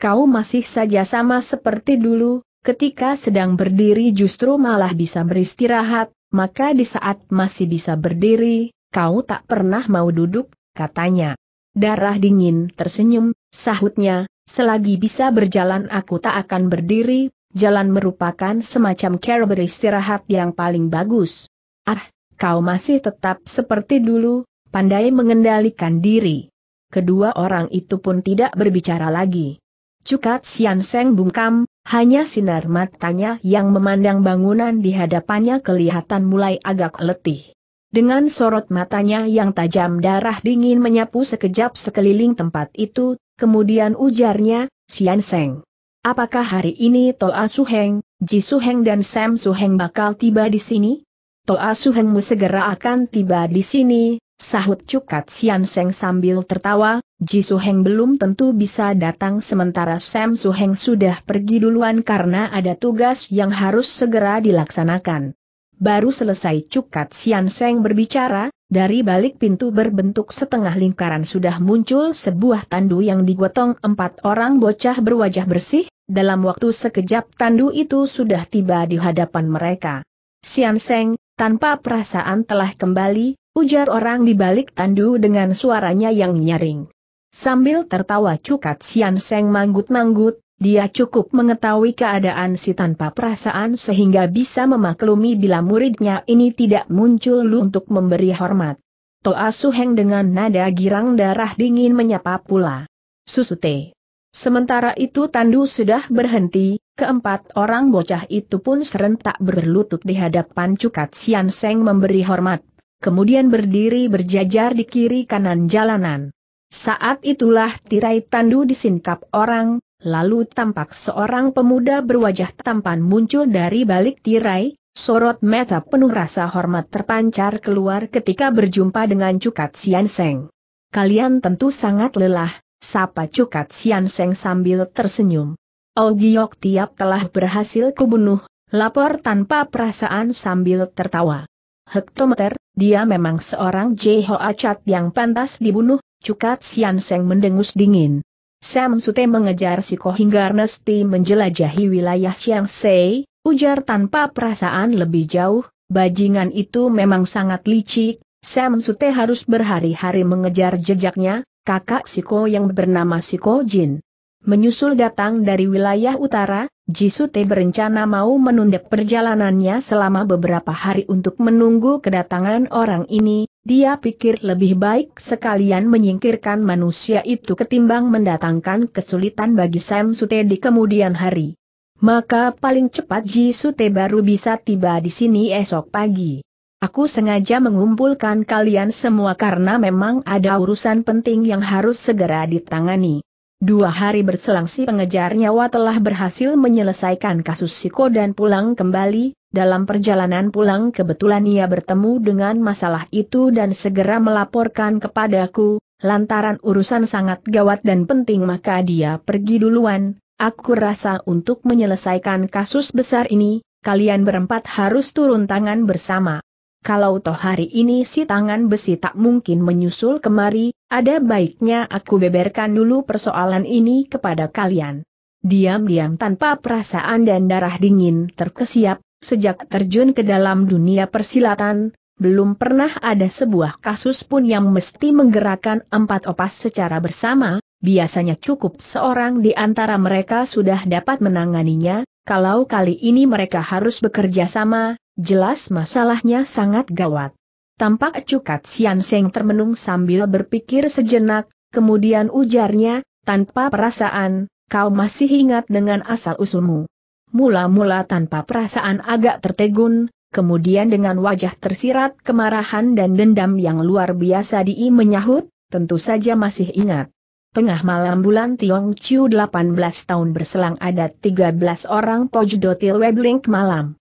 Kau masih saja sama seperti dulu, ketika sedang berdiri justru malah bisa beristirahat, maka di saat masih bisa berdiri, kau tak pernah mau duduk, katanya. Darah dingin tersenyum, sahutnya, selagi bisa berjalan aku tak akan berdiri, jalan merupakan semacam cara beristirahat yang paling bagus. Ah, kau masih tetap seperti dulu, pandai mengendalikan diri. Kedua orang itu pun tidak berbicara lagi. Cukat Sian Seng bungkam, hanya sinar matanya yang memandang bangunan di hadapannya kelihatan mulai agak letih. Dengan sorot matanya yang tajam darah dingin menyapu sekejap sekeliling tempat itu, kemudian ujarnya, Sian Seng. Apakah hari ini Toa Suheng, Ji Suheng dan Sam Suheng bakal tiba di sini? Toa Suhenmu segera akan tiba di sini, sahut Cukat Sian Seng sambil tertawa, Ji Suheng belum tentu bisa datang sementara Sam Suheng sudah pergi duluan karena ada tugas yang harus segera dilaksanakan. Baru selesai Cukat Sian Seng berbicara, dari balik pintu berbentuk setengah lingkaran sudah muncul sebuah tandu yang digotong empat orang bocah berwajah bersih, dalam waktu sekejap tandu itu sudah tiba di hadapan mereka. Sian Seng, tanpa perasaan telah kembali, ujar orang di balik tandu dengan suaranya yang nyaring. Sambil tertawa cukat Sian Seng manggut-manggut, dia cukup mengetahui keadaan si tanpa perasaan sehingga bisa memaklumi bila muridnya ini tidak muncul lu untuk memberi hormat. Toa Suheng dengan nada girang darah dingin menyapa pula. Susute. Sementara itu Tandu sudah berhenti, keempat orang bocah itu pun serentak berlutut di hadapan Cukat Sian Seng memberi hormat, kemudian berdiri berjajar di kiri kanan jalanan. Saat itulah tirai Tandu disingkap orang, lalu tampak seorang pemuda berwajah tampan muncul dari balik tirai, Sorot mata penuh rasa hormat terpancar keluar ketika berjumpa dengan Cukat Sian Seng. Kalian tentu sangat lelah, sapa Cukat Sian Seng sambil tersenyum. Ogiok oh tiap telah berhasil kubunuh, lapor tanpa perasaan sambil tertawa. Hektometer, dia memang seorang Jeho Acat yang pantas dibunuh, Cukat Sian Seng mendengus dingin. Sam Sute mengejar si hingga Ernesti menjelajahi wilayah Siang Sei, ujar tanpa perasaan lebih jauh, bajingan itu memang sangat licik, Sam Sute harus berhari-hari mengejar jejaknya, kakak Siko yang bernama Siko Jin. Menyusul datang dari wilayah utara, Jisute berencana mau menunda perjalanannya selama beberapa hari untuk menunggu kedatangan orang ini, dia pikir lebih baik sekalian menyingkirkan manusia itu ketimbang mendatangkan kesulitan bagi Sam Sute di kemudian hari. Maka paling cepat Jisute baru bisa tiba di sini esok pagi. Aku sengaja mengumpulkan kalian semua karena memang ada urusan penting yang harus segera ditangani. Dua hari berselang si pengejar nyawa telah berhasil menyelesaikan kasus Siko dan pulang kembali, dalam perjalanan pulang kebetulan ia bertemu dengan masalah itu dan segera melaporkan kepadaku, lantaran urusan sangat gawat dan penting maka dia pergi duluan, aku rasa untuk menyelesaikan kasus besar ini, kalian berempat harus turun tangan bersama kalau toh hari ini si tangan besi tak mungkin menyusul kemari, ada baiknya aku beberkan dulu persoalan ini kepada kalian. Diam-diam tanpa perasaan dan darah dingin terkesiap, sejak terjun ke dalam dunia persilatan, belum pernah ada sebuah kasus pun yang mesti menggerakkan empat opas secara bersama, biasanya cukup seorang di antara mereka sudah dapat menanganinya, kalau kali ini mereka harus bekerja sama, Jelas masalahnya sangat gawat. Tampak cukat Sian Seng termenung sambil berpikir sejenak, kemudian ujarnya, tanpa perasaan, kau masih ingat dengan asal-usulmu. Mula-mula tanpa perasaan agak tertegun, kemudian dengan wajah tersirat kemarahan dan dendam yang luar biasa dii menyahut, tentu saja masih ingat. Tengah malam bulan Tiong Chiu 18 tahun berselang ada 13 orang web Webling malam.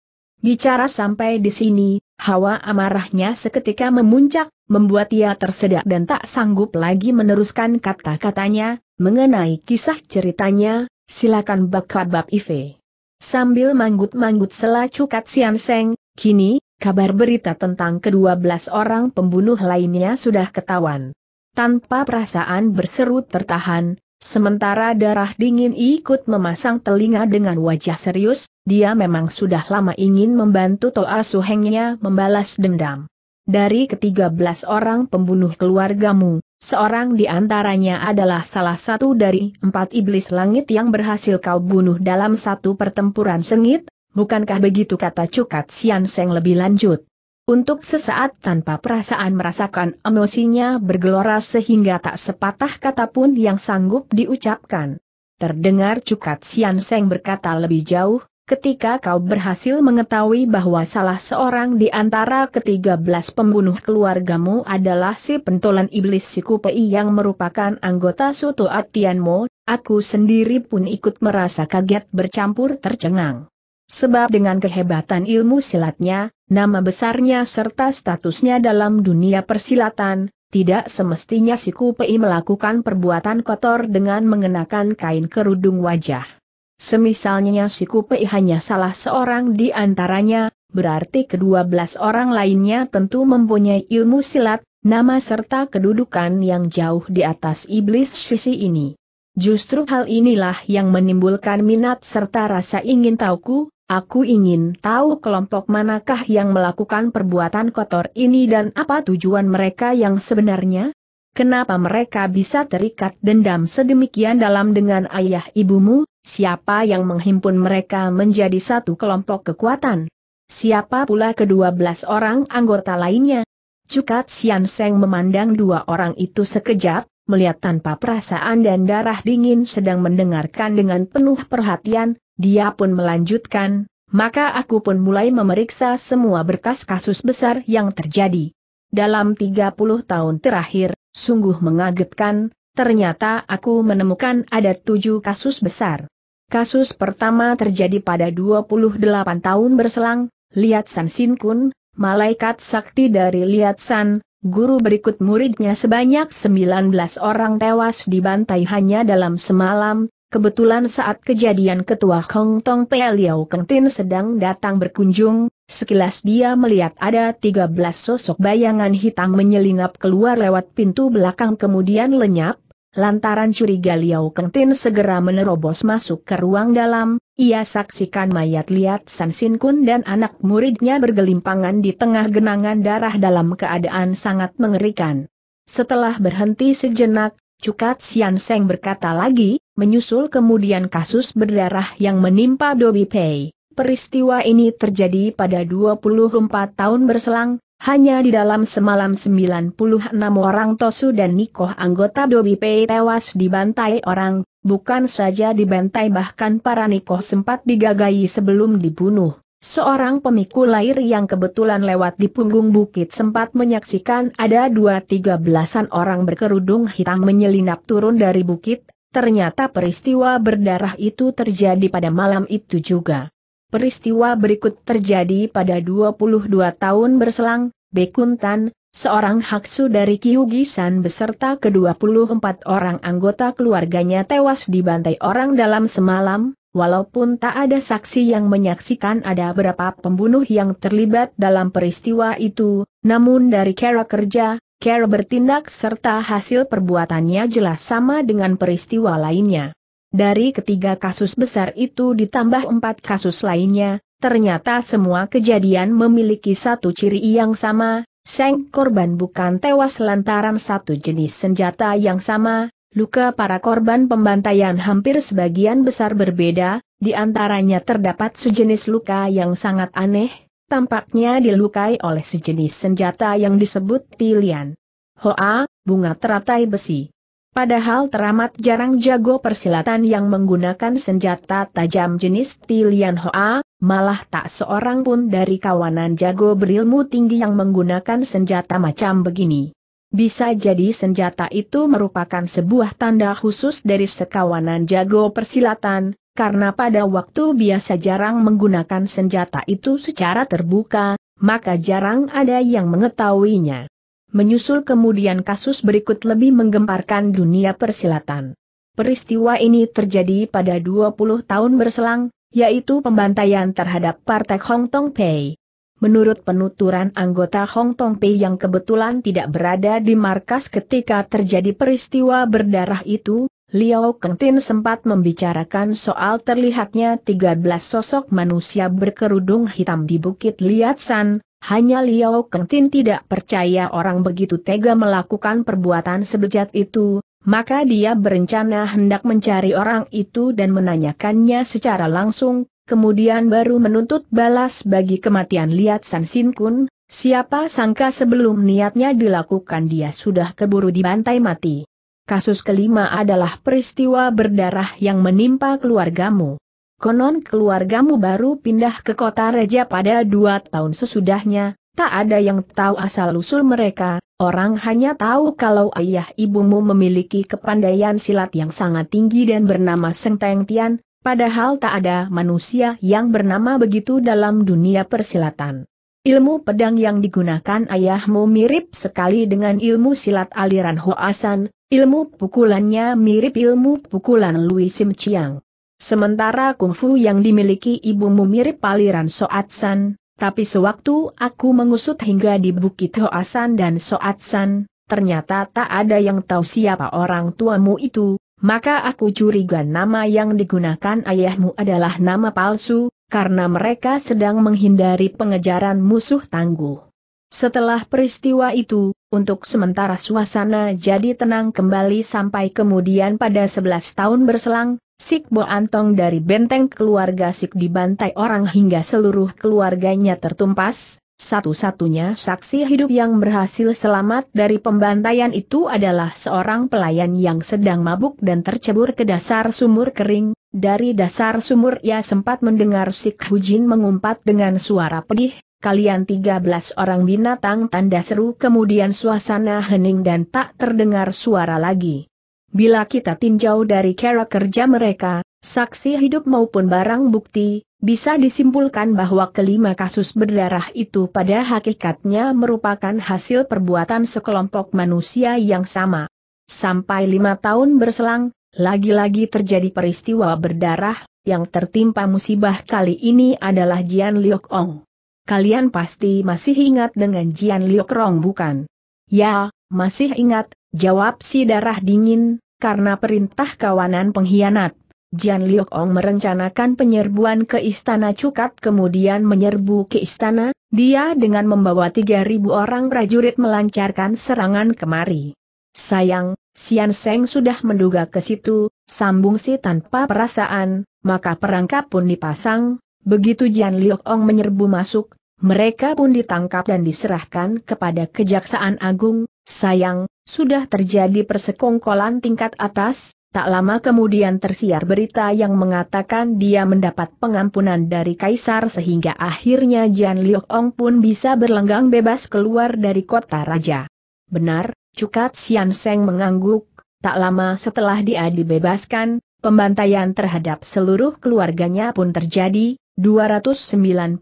Bicara sampai di sini, hawa amarahnya seketika memuncak, membuat ia tersedak dan tak sanggup lagi meneruskan kata-katanya, mengenai kisah ceritanya, silakan bakabab Ife. Sambil manggut-manggut sela cukat Sian Seng, kini, kabar berita tentang kedua belas orang pembunuh lainnya sudah ketahuan. Tanpa perasaan berseru tertahan, sementara darah dingin ikut memasang telinga dengan wajah serius, dia memang sudah lama ingin membantu Toa Suhengnya membalas dendam. Dari ketiga belas orang pembunuh keluargamu, seorang di antaranya adalah salah satu dari empat iblis langit yang berhasil kau bunuh dalam satu pertempuran sengit, bukankah begitu kata Cukat Sian Seng lebih lanjut. Untuk sesaat tanpa perasaan merasakan emosinya bergelora sehingga tak sepatah kata pun yang sanggup diucapkan. Terdengar Cukat Sian Seng berkata lebih jauh, Ketika kau berhasil mengetahui bahwa salah seorang di antara ketiga belas pembunuh keluargamu adalah si pentolan iblis si Kupai yang merupakan anggota Suto Atianmo, aku sendiri pun ikut merasa kaget bercampur tercengang. Sebab dengan kehebatan ilmu silatnya, nama besarnya serta statusnya dalam dunia persilatan, tidak semestinya si Kupai melakukan perbuatan kotor dengan mengenakan kain kerudung wajah. Semisalnya si Kupei hanya salah seorang di antaranya, berarti kedua belas orang lainnya tentu mempunyai ilmu silat, nama serta kedudukan yang jauh di atas iblis sisi ini. Justru hal inilah yang menimbulkan minat serta rasa ingin tahuku, aku ingin tahu kelompok manakah yang melakukan perbuatan kotor ini dan apa tujuan mereka yang sebenarnya? Kenapa mereka bisa terikat dendam sedemikian dalam dengan ayah ibumu, Siapa yang menghimpun mereka menjadi satu kelompok kekuatan? Siapa pula kedua belas orang anggota lainnya? Cukat Sian Seng memandang dua orang itu sekejap, melihat tanpa perasaan dan darah dingin sedang mendengarkan dengan penuh perhatian, dia pun melanjutkan, maka aku pun mulai memeriksa semua berkas kasus besar yang terjadi. Dalam 30 tahun terakhir, sungguh mengagetkan, ternyata aku menemukan ada tujuh kasus besar. Kasus pertama terjadi pada 28 tahun berselang, Liat San Sin Kun, malaikat sakti dari Liat San, guru berikut muridnya sebanyak 19 orang tewas dibantai hanya dalam semalam, kebetulan saat kejadian ketua Hong Tong Pe Liao Keng Tin sedang datang berkunjung, Sekilas dia melihat ada 13 sosok bayangan hitam menyelinap keluar lewat pintu belakang kemudian lenyap, lantaran curiga Liao Kentin segera menerobos masuk ke ruang dalam, ia saksikan mayat liat San Sin Kun dan anak muridnya bergelimpangan di tengah genangan darah dalam keadaan sangat mengerikan. Setelah berhenti sejenak, Cukat Sian Seng berkata lagi, menyusul kemudian kasus berdarah yang menimpa Dobi Pei. Peristiwa ini terjadi pada 24 tahun berselang, hanya di dalam semalam 96 orang Tosu dan Nikoh anggota Dobi Pei tewas dibantai orang, bukan saja dibantai bahkan para Nikoh sempat digagahi sebelum dibunuh. Seorang pemikul lahir yang kebetulan lewat di punggung bukit sempat menyaksikan ada dua tiga belasan orang berkerudung hitam menyelinap turun dari bukit, ternyata peristiwa berdarah itu terjadi pada malam itu juga. Peristiwa berikut terjadi pada 22 tahun berselang, Bekuntan, seorang haksu dari Kiyugisan beserta ke-24 orang anggota keluarganya tewas dibantai orang dalam semalam, walaupun tak ada saksi yang menyaksikan ada berapa pembunuh yang terlibat dalam peristiwa itu, namun dari cara kerja, cara bertindak serta hasil perbuatannya jelas sama dengan peristiwa lainnya. Dari ketiga kasus besar itu ditambah empat kasus lainnya, ternyata semua kejadian memiliki satu ciri yang sama, Seng korban bukan tewas lantaran satu jenis senjata yang sama, luka para korban pembantaian hampir sebagian besar berbeda, di antaranya terdapat sejenis luka yang sangat aneh, tampaknya dilukai oleh sejenis senjata yang disebut tilian. Hoa, bunga teratai besi. Padahal teramat jarang jago persilatan yang menggunakan senjata tajam jenis Tilian Hoa, malah tak seorang pun dari kawanan jago berilmu tinggi yang menggunakan senjata macam begini. Bisa jadi senjata itu merupakan sebuah tanda khusus dari sekawanan jago persilatan, karena pada waktu biasa jarang menggunakan senjata itu secara terbuka, maka jarang ada yang mengetahuinya. Menyusul kemudian kasus berikut lebih menggemparkan dunia persilatan. Peristiwa ini terjadi pada 20 tahun berselang, yaitu pembantaian terhadap Partai Hong Tong Pei. Menurut penuturan anggota Hong Tong Pei yang kebetulan tidak berada di markas ketika terjadi peristiwa berdarah itu, Liao Kentin sempat membicarakan soal terlihatnya 13 sosok manusia berkerudung hitam di Bukit Liatsan, hanya Liao Kentin tidak percaya orang begitu tega melakukan perbuatan sebejat itu, maka dia berencana hendak mencari orang itu dan menanyakannya secara langsung, kemudian baru menuntut balas bagi kematian Liat San Sin Kun, siapa sangka sebelum niatnya dilakukan dia sudah keburu dibantai mati. Kasus kelima adalah peristiwa berdarah yang menimpa keluargamu. Konon keluargamu baru pindah ke kota Reja pada dua tahun sesudahnya, tak ada yang tahu asal-usul mereka, orang hanya tahu kalau ayah ibumu memiliki kepandaian silat yang sangat tinggi dan bernama Seng Teng Tian, padahal tak ada manusia yang bernama begitu dalam dunia persilatan. Ilmu pedang yang digunakan ayahmu mirip sekali dengan ilmu silat aliran Hoasan, Ilmu pukulannya mirip ilmu pukulan Louis Sim Chiang. Sementara kungfu yang dimiliki ibumu mirip Soat San, tapi sewaktu aku mengusut hingga di Bukit Hoasan dan Soat San, ternyata tak ada yang tahu siapa orang tuamu itu, maka aku curiga nama yang digunakan ayahmu adalah nama palsu, karena mereka sedang menghindari pengejaran musuh tangguh. Setelah peristiwa itu, untuk sementara suasana jadi tenang kembali sampai kemudian pada 11 tahun berselang, Sik Bo Antong dari benteng keluarga Sik dibantai orang hingga seluruh keluarganya tertumpas, satu-satunya saksi hidup yang berhasil selamat dari pembantaian itu adalah seorang pelayan yang sedang mabuk dan tercebur ke dasar sumur kering. Dari dasar sumur ia sempat mendengar Sik Hujin mengumpat dengan suara pedih, kalian 13 orang binatang tanda seru kemudian suasana hening dan tak terdengar suara lagi. Bila kita tinjau dari cara kerja mereka, saksi hidup maupun barang bukti, bisa disimpulkan bahwa kelima kasus berdarah itu pada hakikatnya merupakan hasil perbuatan sekelompok manusia yang sama. Sampai lima tahun berselang, lagi-lagi terjadi peristiwa berdarah, yang tertimpa musibah kali ini adalah Jian Liok Ong kalian pasti masih ingat dengan Jian Liokrong bukan? Ya, masih ingat, jawab si darah dingin, karena perintah kawanan pengkhianat. Jian Liokong merencanakan penyerbuan ke Istana Cukat kemudian menyerbu ke istana, dia dengan membawa 3.000 orang prajurit melancarkan serangan kemari. Sayang, Sian Seng sudah menduga ke situ, sambung si tanpa perasaan, maka perangkap pun dipasang, Begitu Jian Liokong menyerbu masuk, mereka pun ditangkap dan diserahkan kepada Kejaksaan Agung, sayang, sudah terjadi persekongkolan tingkat atas, tak lama kemudian tersiar berita yang mengatakan dia mendapat pengampunan dari Kaisar sehingga akhirnya Jian Liokong pun bisa berlenggang bebas keluar dari kota raja. Benar, Cukat Sian Seng mengangguk, tak lama setelah dia dibebaskan, pembantaian terhadap seluruh keluarganya pun terjadi, 294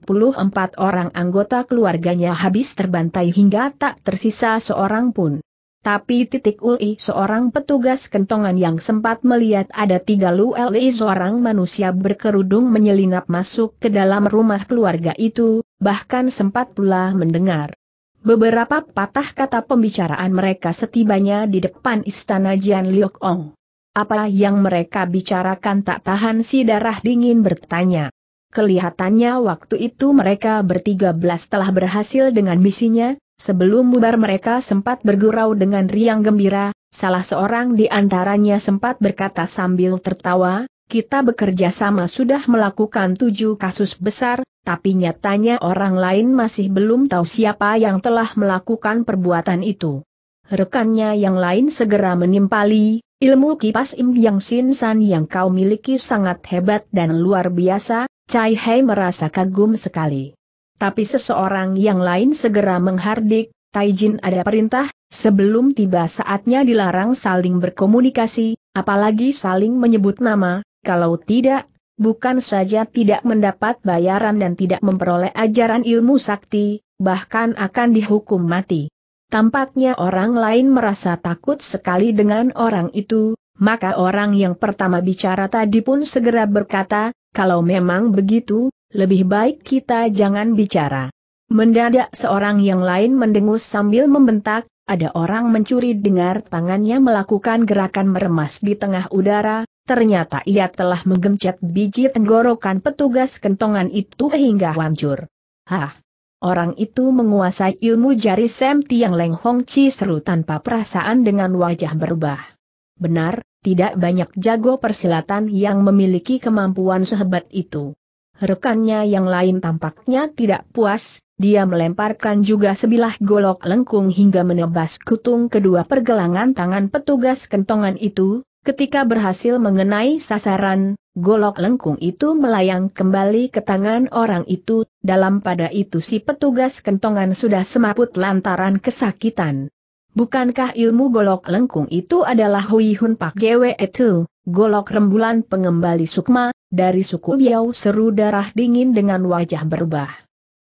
orang anggota keluarganya habis terbantai hingga tak tersisa seorang pun. Tapi titik uli seorang petugas kentongan yang sempat melihat ada tiga luli seorang manusia berkerudung menyelinap masuk ke dalam rumah keluarga itu, bahkan sempat pula mendengar. Beberapa patah kata pembicaraan mereka setibanya di depan istana Jian Liok Ong. Apa yang mereka bicarakan tak tahan si darah dingin bertanya. Kelihatannya waktu itu mereka bertiga belas telah berhasil dengan misinya, sebelum bubar mereka sempat bergurau dengan riang gembira, salah seorang di antaranya sempat berkata sambil tertawa, kita bekerja sama sudah melakukan tujuh kasus besar, tapi nyatanya orang lain masih belum tahu siapa yang telah melakukan perbuatan itu. Rekannya yang lain segera menimpali, Ilmu kipas Im Yang Sin San yang kau miliki sangat hebat dan luar biasa, Cai Hei merasa kagum sekali. Tapi seseorang yang lain segera menghardik, Tai Jin ada perintah, sebelum tiba saatnya dilarang saling berkomunikasi, apalagi saling menyebut nama, kalau tidak, bukan saja tidak mendapat bayaran dan tidak memperoleh ajaran ilmu sakti, bahkan akan dihukum mati. Tampaknya orang lain merasa takut sekali dengan orang itu, maka orang yang pertama bicara tadi pun segera berkata, kalau memang begitu, lebih baik kita jangan bicara. Mendadak seorang yang lain mendengus sambil membentak, ada orang mencuri dengar tangannya melakukan gerakan meremas di tengah udara, ternyata ia telah menggencet biji tenggorokan petugas kentongan itu hingga hancur. Hah! Orang itu menguasai ilmu jari semti yang Leng Hong Chi seru tanpa perasaan dengan wajah berubah. Benar, tidak banyak jago persilatan yang memiliki kemampuan sehebat itu. Rekannya yang lain tampaknya tidak puas, dia melemparkan juga sebilah golok lengkung hingga menebas kutung kedua pergelangan tangan petugas kentongan itu, ketika berhasil mengenai sasaran, Golok lengkung itu melayang kembali ke tangan orang itu, dalam pada itu si petugas kentongan sudah semaput lantaran kesakitan. Bukankah ilmu golok lengkung itu adalah Hui Hun Pak Gwe itu, golok rembulan pengembali sukma, dari suku Biau seru darah dingin dengan wajah berubah.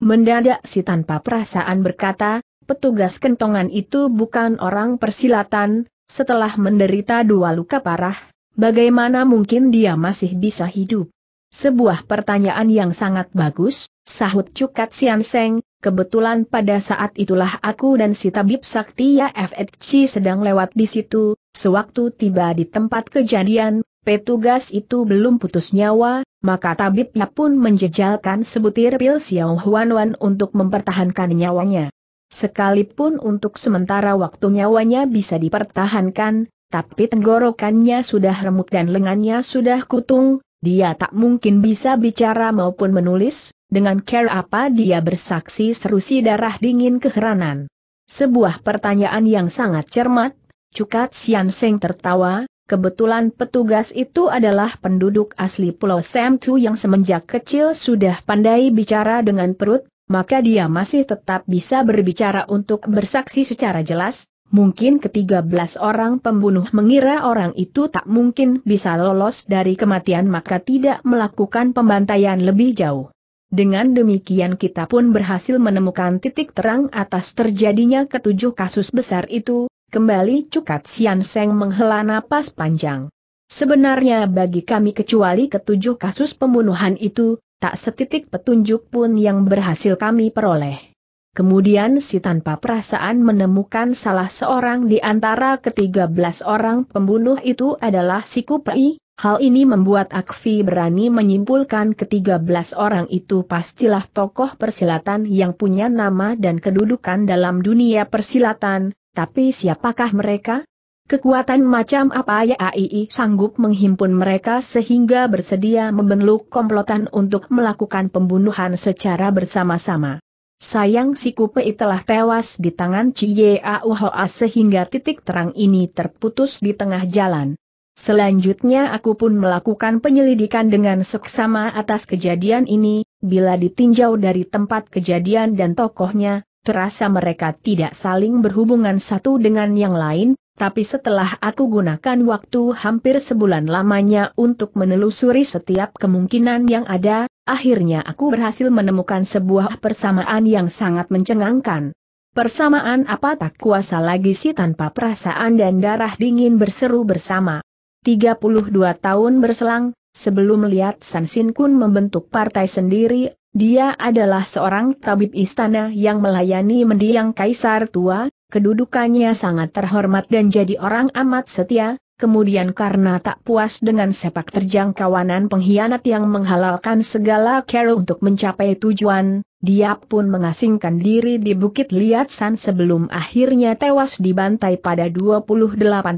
Mendadak si tanpa perasaan berkata, petugas kentongan itu bukan orang persilatan, setelah menderita dua luka parah, Bagaimana mungkin dia masih bisa hidup? Sebuah pertanyaan yang sangat bagus, sahut Cukat Sian Seng, kebetulan pada saat itulah aku dan si tabib sakti ya FHC sedang lewat di situ, sewaktu tiba di tempat kejadian, petugas itu belum putus nyawa, maka tabibnya pun menjejalkan sebutir pil Xiao Huan Wan untuk mempertahankan nyawanya. Sekalipun untuk sementara waktu nyawanya bisa dipertahankan, tapi tenggorokannya sudah remuk dan lengannya sudah kutung, dia tak mungkin bisa bicara maupun menulis, dengan care apa dia bersaksi seru si darah dingin keheranan. Sebuah pertanyaan yang sangat cermat, Cukat Sian Seng tertawa, kebetulan petugas itu adalah penduduk asli Pulau Sam Chu yang semenjak kecil sudah pandai bicara dengan perut, maka dia masih tetap bisa berbicara untuk bersaksi secara jelas, Mungkin ketiga belas orang pembunuh mengira orang itu tak mungkin bisa lolos dari kematian maka tidak melakukan pembantaian lebih jauh. Dengan demikian kita pun berhasil menemukan titik terang atas terjadinya ketujuh kasus besar itu, kembali Cukat Sian Seng menghela napas panjang. Sebenarnya bagi kami kecuali ketujuh kasus pembunuhan itu, tak setitik petunjuk pun yang berhasil kami peroleh. Kemudian si tanpa perasaan menemukan salah seorang di antara ketiga belas orang pembunuh itu adalah si Kupai, hal ini membuat Akfi berani menyimpulkan ketiga belas orang itu pastilah tokoh persilatan yang punya nama dan kedudukan dalam dunia persilatan, tapi siapakah mereka? Kekuatan macam apa ya AII sanggup menghimpun mereka sehingga bersedia membenluk komplotan untuk melakukan pembunuhan secara bersama-sama. Sayang si Kupei telah tewas di tangan Cie Auhoa sehingga titik terang ini terputus di tengah jalan. Selanjutnya aku pun melakukan penyelidikan dengan seksama atas kejadian ini, bila ditinjau dari tempat kejadian dan tokohnya, terasa mereka tidak saling berhubungan satu dengan yang lain, tapi setelah aku gunakan waktu hampir sebulan lamanya untuk menelusuri setiap kemungkinan yang ada, akhirnya aku berhasil menemukan sebuah persamaan yang sangat mencengangkan. Persamaan apa tak kuasa lagi sih tanpa perasaan dan darah dingin berseru bersama. 32 tahun berselang, sebelum melihat Sansin Kun membentuk partai sendiri, dia adalah seorang tabib istana yang melayani mendiang kaisar tua, kedudukannya sangat terhormat dan jadi orang amat setia, Kemudian karena tak puas dengan sepak terjang kawanan pengkhianat yang menghalalkan segala cara untuk mencapai tujuan, dia pun mengasingkan diri di Bukit Liat San sebelum akhirnya tewas dibantai pada 28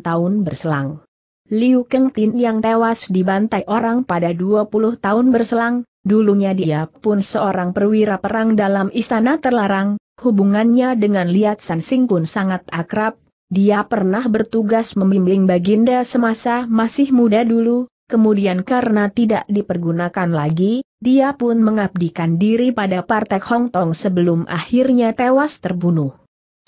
tahun berselang. Liu Kengtin yang tewas dibantai orang pada 20 tahun berselang, dulunya dia pun seorang perwira perang dalam istana terlarang, hubungannya dengan Liat San Singkun sangat akrab, dia pernah bertugas membimbing Baginda semasa masih muda dulu, kemudian karena tidak dipergunakan lagi, dia pun mengabdikan diri pada Partai Hong Tong sebelum akhirnya tewas terbunuh.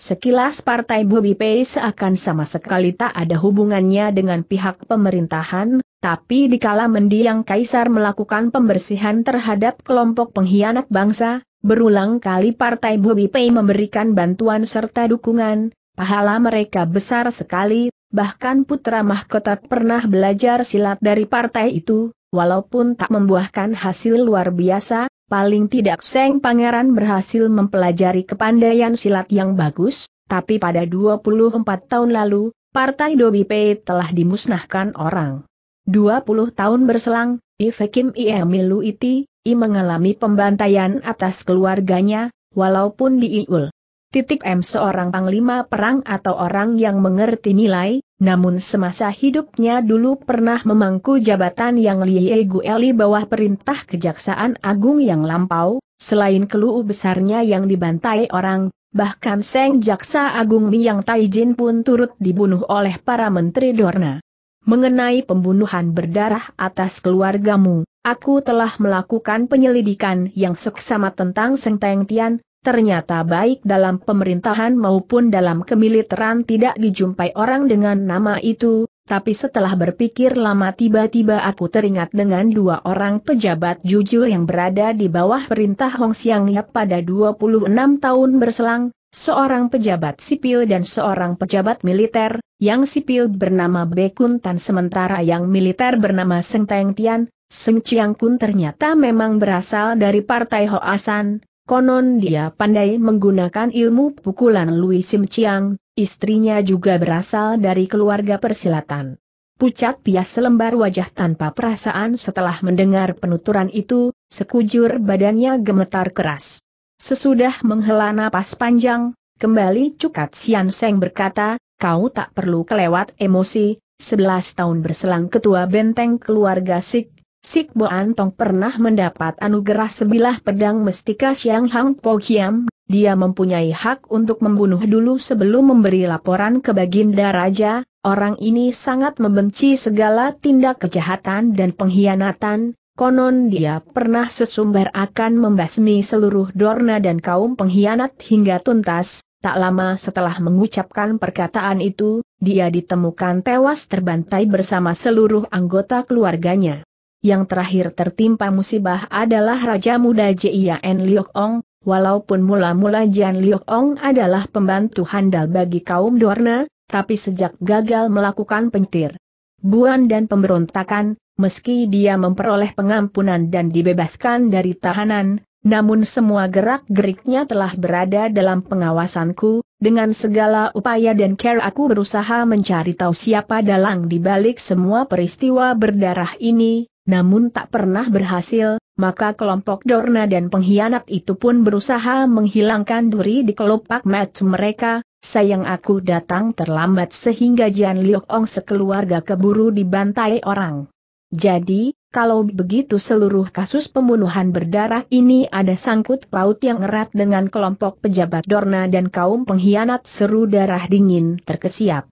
Sekilas Partai Bobby Pei seakan sama sekali tak ada hubungannya dengan pihak pemerintahan, tapi dikala mendiang Kaisar melakukan pembersihan terhadap kelompok pengkhianat bangsa, berulang kali Partai Bobby Pei memberikan bantuan serta dukungan, Pahala mereka besar sekali, bahkan putra mahkota pernah belajar silat dari partai itu, walaupun tak membuahkan hasil luar biasa, paling tidak Seng Pangeran berhasil mempelajari kepandaian silat yang bagus, tapi pada 24 tahun lalu, partai Dobi Pei telah dimusnahkan orang. 20 tahun berselang, Ifekim Milu Iti, I mengalami pembantaian atas keluarganya, walaupun di Iul. Titik M seorang panglima perang atau orang yang mengerti nilai, namun semasa hidupnya dulu pernah memangku jabatan yang liye Gueli bawah perintah Kejaksaan Agung yang lampau, selain keluu besarnya yang dibantai orang, bahkan Seng Jaksa Agung Miang Taijin pun turut dibunuh oleh para Menteri Dorna. Mengenai pembunuhan berdarah atas keluargamu, aku telah melakukan penyelidikan yang seksama tentang Seng Teng Tian, ternyata baik dalam pemerintahan maupun dalam kemiliteran tidak dijumpai orang dengan nama itu, tapi setelah berpikir lama tiba-tiba aku teringat dengan dua orang pejabat jujur yang berada di bawah perintah Hong Xiang Yap pada 26 tahun berselang, seorang pejabat sipil dan seorang pejabat militer, yang sipil bernama Bekun Tan sementara yang militer bernama Seng Teng Tian, Seng Chiang Kun ternyata memang berasal dari partai Hoasan, Konon dia pandai menggunakan ilmu pukulan Lui Sim Chiang, istrinya juga berasal dari keluarga persilatan. Pucat pias selembar wajah tanpa perasaan setelah mendengar penuturan itu, sekujur badannya gemetar keras. Sesudah menghela napas panjang, kembali Cukat Sian Seng berkata, kau tak perlu kelewat emosi, 11 tahun berselang ketua benteng keluarga Sik, Sik Boan Tong pernah mendapat anugerah sebilah pedang mestika Siang Hang Po Hiam, dia mempunyai hak untuk membunuh dulu sebelum memberi laporan ke Baginda Raja, orang ini sangat membenci segala tindak kejahatan dan pengkhianatan, konon dia pernah sesumber akan membasmi seluruh Dorna dan kaum pengkhianat hingga tuntas, tak lama setelah mengucapkan perkataan itu, dia ditemukan tewas terbantai bersama seluruh anggota keluarganya yang terakhir tertimpa musibah adalah Raja Muda Jian Liok Ong, walaupun mula-mula Jian Liok Ong adalah pembantu handal bagi kaum Dorna, tapi sejak gagal melakukan pentir, buan dan pemberontakan, meski dia memperoleh pengampunan dan dibebaskan dari tahanan, namun semua gerak-geriknya telah berada dalam pengawasanku, dengan segala upaya dan care aku berusaha mencari tahu siapa dalang di balik semua peristiwa berdarah ini, namun tak pernah berhasil, maka kelompok Dorna dan pengkhianat itu pun berusaha menghilangkan duri di kelopak mata mereka, sayang aku datang terlambat sehingga Jian Liok Ong sekeluarga keburu dibantai orang. Jadi, kalau begitu seluruh kasus pembunuhan berdarah ini ada sangkut paut yang erat dengan kelompok pejabat Dorna dan kaum pengkhianat seru darah dingin terkesiap.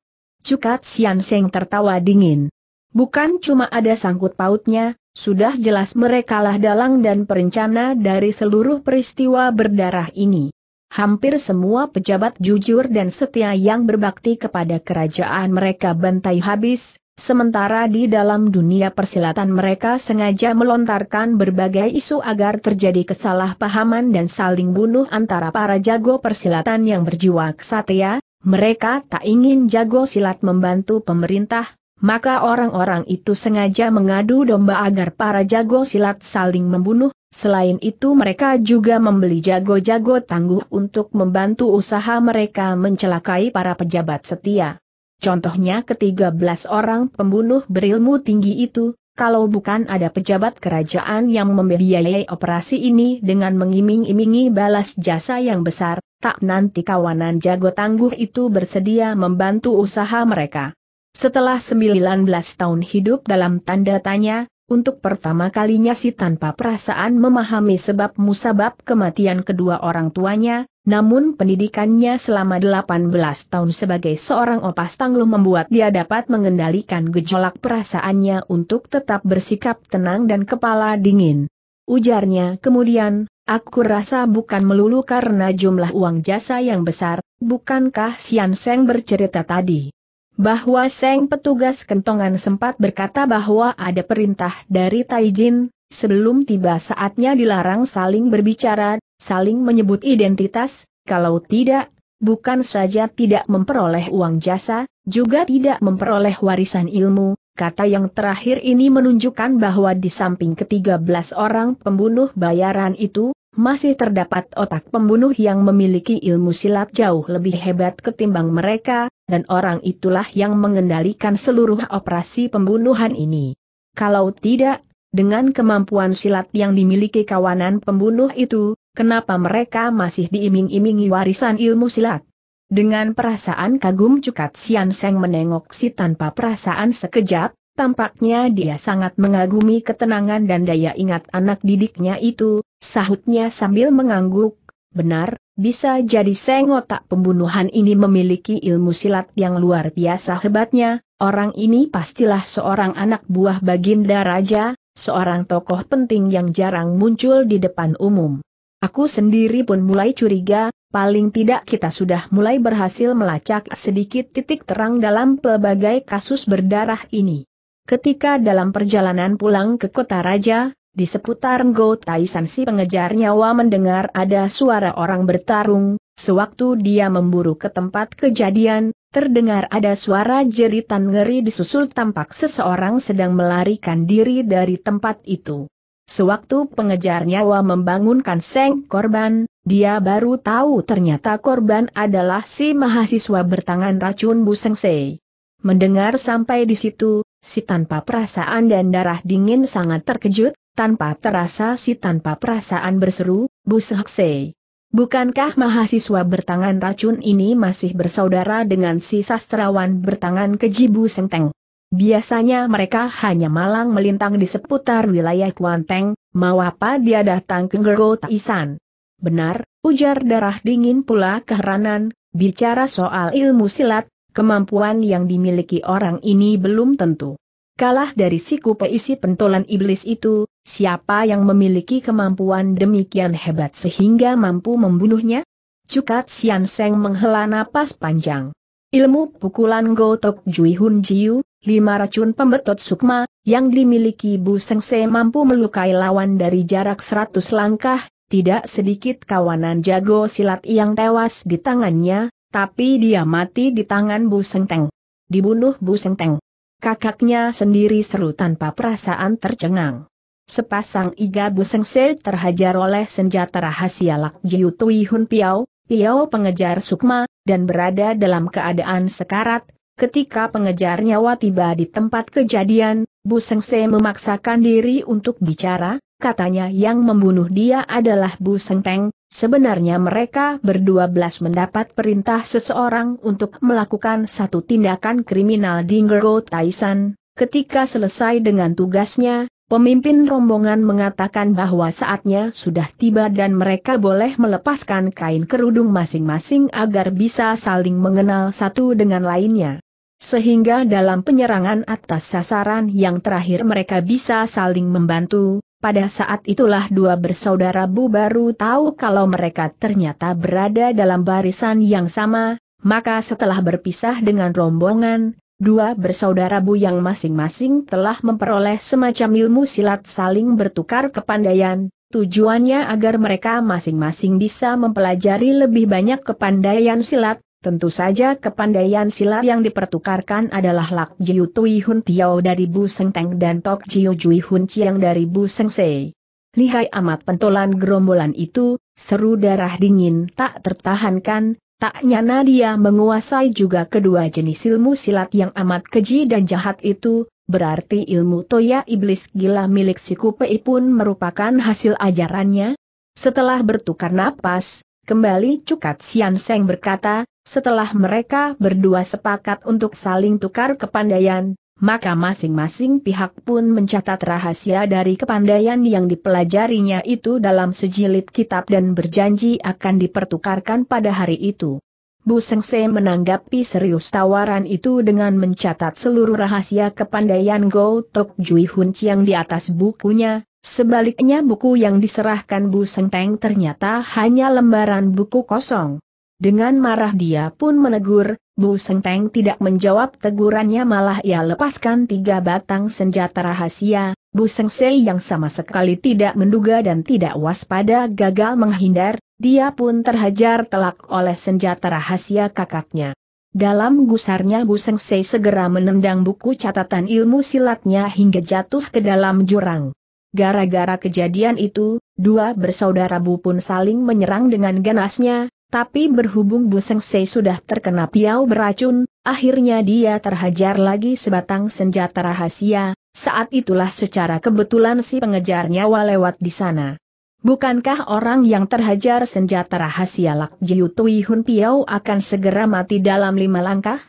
Cukat Sian Seng tertawa dingin. Bukan cuma ada sangkut pautnya, sudah jelas merekalah dalang dan perencana dari seluruh peristiwa berdarah ini. Hampir semua pejabat jujur dan setia yang berbakti kepada kerajaan mereka bantai habis, sementara di dalam dunia persilatan mereka sengaja melontarkan berbagai isu agar terjadi kesalahpahaman dan saling bunuh antara para jago persilatan yang berjiwa kesatia. mereka tak ingin jago silat membantu pemerintah, maka orang-orang itu sengaja mengadu domba agar para jago silat saling membunuh, selain itu mereka juga membeli jago-jago tangguh untuk membantu usaha mereka mencelakai para pejabat setia. Contohnya ketiga belas orang pembunuh berilmu tinggi itu, kalau bukan ada pejabat kerajaan yang membiayai operasi ini dengan mengiming-imingi balas jasa yang besar, tak nanti kawanan jago tangguh itu bersedia membantu usaha mereka. Setelah 19 tahun hidup dalam tanda tanya, untuk pertama kalinya si tanpa perasaan memahami sebab musabab kematian kedua orang tuanya, namun pendidikannya selama 18 tahun sebagai seorang opas tanglu membuat dia dapat mengendalikan gejolak perasaannya untuk tetap bersikap tenang dan kepala dingin. Ujarnya kemudian, aku rasa bukan melulu karena jumlah uang jasa yang besar, bukankah Sian Seng bercerita tadi? bahwa Seng petugas kentongan sempat berkata bahwa ada perintah dari Taijin, sebelum tiba saatnya dilarang saling berbicara, saling menyebut identitas, kalau tidak, bukan saja tidak memperoleh uang jasa, juga tidak memperoleh warisan ilmu, kata yang terakhir ini menunjukkan bahwa di samping ketiga belas orang pembunuh bayaran itu, masih terdapat otak pembunuh yang memiliki ilmu silat jauh lebih hebat ketimbang mereka, dan orang itulah yang mengendalikan seluruh operasi pembunuhan ini. Kalau tidak, dengan kemampuan silat yang dimiliki kawanan pembunuh itu, kenapa mereka masih diiming-imingi warisan ilmu silat? Dengan perasaan kagum Cukat Sian Seng menengok si tanpa perasaan sekejap, tampaknya dia sangat mengagumi ketenangan dan daya ingat anak didiknya itu, Sahutnya sambil mengangguk, benar, bisa jadi sengotak pembunuhan ini memiliki ilmu silat yang luar biasa hebatnya, orang ini pastilah seorang anak buah baginda raja, seorang tokoh penting yang jarang muncul di depan umum. Aku sendiri pun mulai curiga, paling tidak kita sudah mulai berhasil melacak sedikit titik terang dalam pelbagai kasus berdarah ini. Ketika dalam perjalanan pulang ke kota raja, di seputar Go Taisan si pengejar nyawa mendengar ada suara orang bertarung, sewaktu dia memburu ke tempat kejadian, terdengar ada suara jeritan ngeri disusul tampak seseorang sedang melarikan diri dari tempat itu. Sewaktu pengejar nyawa membangunkan seng korban, dia baru tahu ternyata korban adalah si mahasiswa bertangan racun Bu Sengsei. Mendengar sampai di situ, si tanpa perasaan dan darah dingin sangat terkejut, tanpa terasa si tanpa perasaan berseru, Bu Sehoksei. Bukankah mahasiswa bertangan racun ini masih bersaudara dengan si sastrawan bertangan keji Bu Senteng? Biasanya mereka hanya malang melintang di seputar wilayah Kuanteng, mau apa dia datang ke Gergo Taisan. Benar, ujar darah dingin pula keheranan, bicara soal ilmu silat, kemampuan yang dimiliki orang ini belum tentu. Kalah dari siku peisi pentolan iblis itu, Siapa yang memiliki kemampuan demikian hebat sehingga mampu membunuhnya? Cukat Sian Seng menghela napas panjang. Ilmu pukulan Gotok Jui Hun Jiu, lima racun pembetot sukma, yang dimiliki Bu Seng Se mampu melukai lawan dari jarak seratus langkah, tidak sedikit kawanan jago silat yang tewas di tangannya, tapi dia mati di tangan Bu Seng Teng. Dibunuh Bu Seng Teng. Kakaknya sendiri seru tanpa perasaan tercengang. Sepasang iga buseng se terhajar oleh senjata rahasia Lak Jiu Tui Hun Piao, Piao pengejar Sukma, dan berada dalam keadaan sekarat, ketika pengejar nyawa tiba di tempat kejadian, buseng se memaksakan diri untuk bicara, katanya yang membunuh dia adalah Bu Teng. sebenarnya mereka berdua belas mendapat perintah seseorang untuk melakukan satu tindakan kriminal di Ngergo Taisan, ketika selesai dengan tugasnya, Pemimpin rombongan mengatakan bahwa saatnya sudah tiba dan mereka boleh melepaskan kain kerudung masing-masing agar bisa saling mengenal satu dengan lainnya. Sehingga dalam penyerangan atas sasaran yang terakhir mereka bisa saling membantu, pada saat itulah dua bersaudara Bu baru tahu kalau mereka ternyata berada dalam barisan yang sama, maka setelah berpisah dengan rombongan, Dua bersaudara Bu yang masing-masing telah memperoleh semacam ilmu silat saling bertukar kepandaian, tujuannya agar mereka masing-masing bisa mempelajari lebih banyak kepandaian silat, tentu saja kepandaian silat yang dipertukarkan adalah Lak Jiu Tui Hun Piao dari Bu Seng Teng dan Tok Jiu Jui Hun Chiang dari Bu Seng Sei. Lihai amat pentolan gerombolan itu, seru darah dingin tak tertahankan, Tak nyana dia menguasai juga kedua jenis ilmu silat yang amat keji dan jahat itu, berarti ilmu toya iblis gila milik si Kupei pun merupakan hasil ajarannya. Setelah bertukar napas, kembali Cukat Sian Seng berkata, setelah mereka berdua sepakat untuk saling tukar kepandaian, maka masing-masing pihak pun mencatat rahasia dari kepandaian yang dipelajarinya itu dalam sejilid kitab dan berjanji akan dipertukarkan pada hari itu. Bu Sengse menanggapi serius tawaran itu dengan mencatat seluruh rahasia kepandaian Go Tok Jui Hun Chiang di atas bukunya, sebaliknya buku yang diserahkan Bu Sengteng ternyata hanya lembaran buku kosong. Dengan marah dia pun menegur, Bu Senteng tidak menjawab tegurannya malah ia lepaskan tiga batang senjata rahasia, Bu Sengsei yang sama sekali tidak menduga dan tidak waspada gagal menghindar, dia pun terhajar telak oleh senjata rahasia kakaknya. Dalam gusarnya Bu Sengsei segera menendang buku catatan ilmu silatnya hingga jatuh ke dalam jurang. Gara-gara kejadian itu, dua bersaudara Bu pun saling menyerang dengan ganasnya, tapi berhubung Bu Sei sudah terkena piau beracun, akhirnya dia terhajar lagi sebatang senjata rahasia, saat itulah secara kebetulan si pengejarnya nyawa lewat di sana. Bukankah orang yang terhajar senjata rahasia Lak Jiu Tui Hun Piau akan segera mati dalam lima langkah?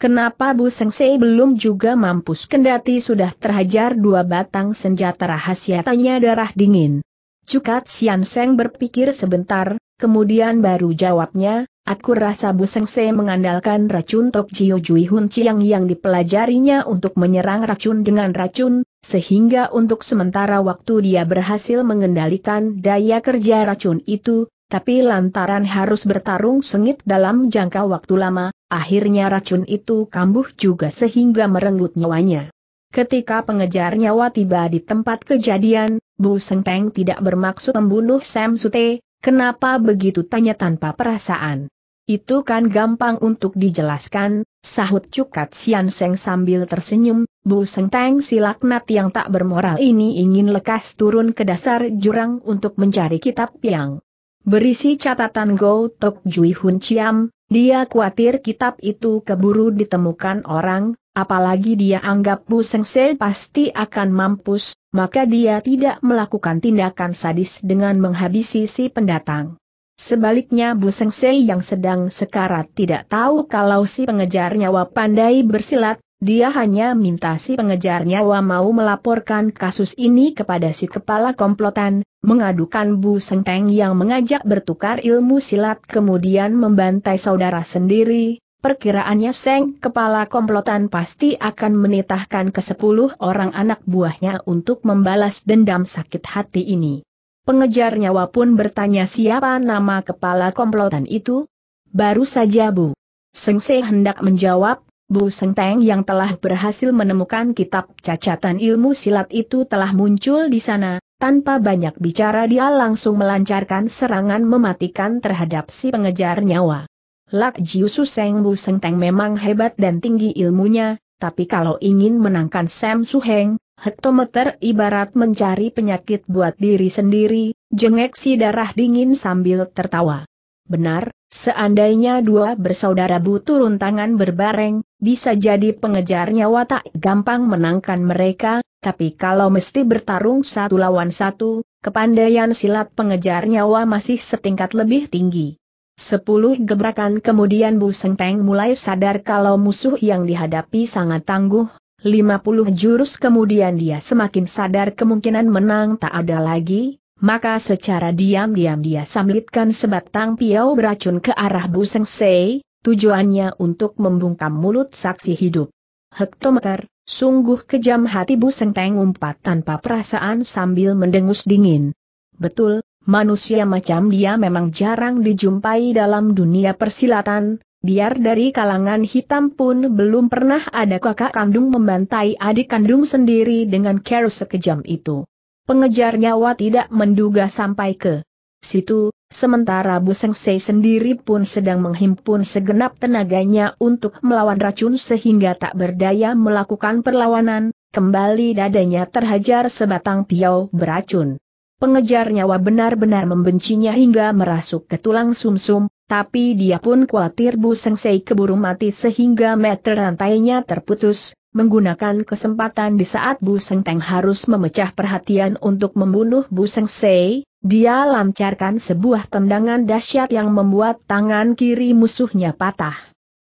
Kenapa Bu Sei belum juga mampus kendati sudah terhajar dua batang senjata rahasia tanya darah dingin. Cukat Sian Seng berpikir sebentar, Kemudian baru jawabnya, aku rasa Bu Sengse mengandalkan racun Tok Jio Jui Hun Chiang yang dipelajarinya untuk menyerang racun dengan racun, sehingga untuk sementara waktu dia berhasil mengendalikan daya kerja racun itu, tapi lantaran harus bertarung sengit dalam jangka waktu lama, akhirnya racun itu kambuh juga sehingga merenggut nyawanya. Ketika pengejar nyawa tiba di tempat kejadian, Bu Sengteng tidak bermaksud membunuh Sam Sute, Kenapa begitu tanya tanpa perasaan? Itu kan gampang untuk dijelaskan, sahut Cukat Sian Seng sambil tersenyum, Bu Seng Teng si laknat yang tak bermoral ini ingin lekas turun ke dasar jurang untuk mencari kitab piang. berisi catatan Go Tok Jui Hun Chiam, dia khawatir kitab itu keburu ditemukan orang, apalagi dia anggap Bu Seng Se pasti akan mampus, maka dia tidak melakukan tindakan sadis dengan menghabisi si pendatang. Sebaliknya Bu Sengsei yang sedang sekarat tidak tahu kalau si pengejar nyawa pandai bersilat, dia hanya minta si pengejar nyawa mau melaporkan kasus ini kepada si kepala komplotan, mengadukan Bu Sengteng yang mengajak bertukar ilmu silat kemudian membantai saudara sendiri, Perkiraannya Seng kepala komplotan pasti akan menitahkan ke sepuluh orang anak buahnya untuk membalas dendam sakit hati ini. Pengejar nyawa pun bertanya siapa nama kepala komplotan itu? Baru saja Bu. Seng Se hendak menjawab, Bu Seng Teng yang telah berhasil menemukan kitab cacatan ilmu silat itu telah muncul di sana, tanpa banyak bicara dia langsung melancarkan serangan mematikan terhadap si pengejar nyawa. Lak Jiu Suseng Bu Seng Teng memang hebat dan tinggi ilmunya, tapi kalau ingin menangkan Sam Suheng, hektometer ibarat mencari penyakit buat diri sendiri, jengek si darah dingin sambil tertawa. Benar, seandainya dua bersaudara Bu turun tangan berbareng, bisa jadi pengejar nyawa tak gampang menangkan mereka, tapi kalau mesti bertarung satu lawan satu, kepandaian silat pengejar nyawa masih setingkat lebih tinggi. Sepuluh gebrakan kemudian Bu Sengteng mulai sadar kalau musuh yang dihadapi sangat tangguh, 50 jurus kemudian dia semakin sadar kemungkinan menang tak ada lagi, maka secara diam-diam dia samlitkan sebatang piau beracun ke arah Bu Sengsei, tujuannya untuk membungkam mulut saksi hidup. Hektometer, sungguh kejam hati Bu Sengteng umpat tanpa perasaan sambil mendengus dingin. Betul, manusia macam dia memang jarang dijumpai dalam dunia persilatan, biar dari kalangan hitam pun belum pernah ada kakak kandung membantai adik kandung sendiri dengan care sekejam itu. Pengejar nyawa tidak menduga sampai ke situ, sementara Bu Sengsei sendiri pun sedang menghimpun segenap tenaganya untuk melawan racun sehingga tak berdaya melakukan perlawanan, kembali dadanya terhajar sebatang piau beracun. Pengejar nyawa benar-benar membencinya hingga merasuk ke tulang sumsum, -sum, tapi dia pun khawatir Bu Sengsei keburu mati sehingga meter rantainya terputus, menggunakan kesempatan di saat Bu Sengteng harus memecah perhatian untuk membunuh Bu Sengsei, dia lancarkan sebuah tendangan dahsyat yang membuat tangan kiri musuhnya patah.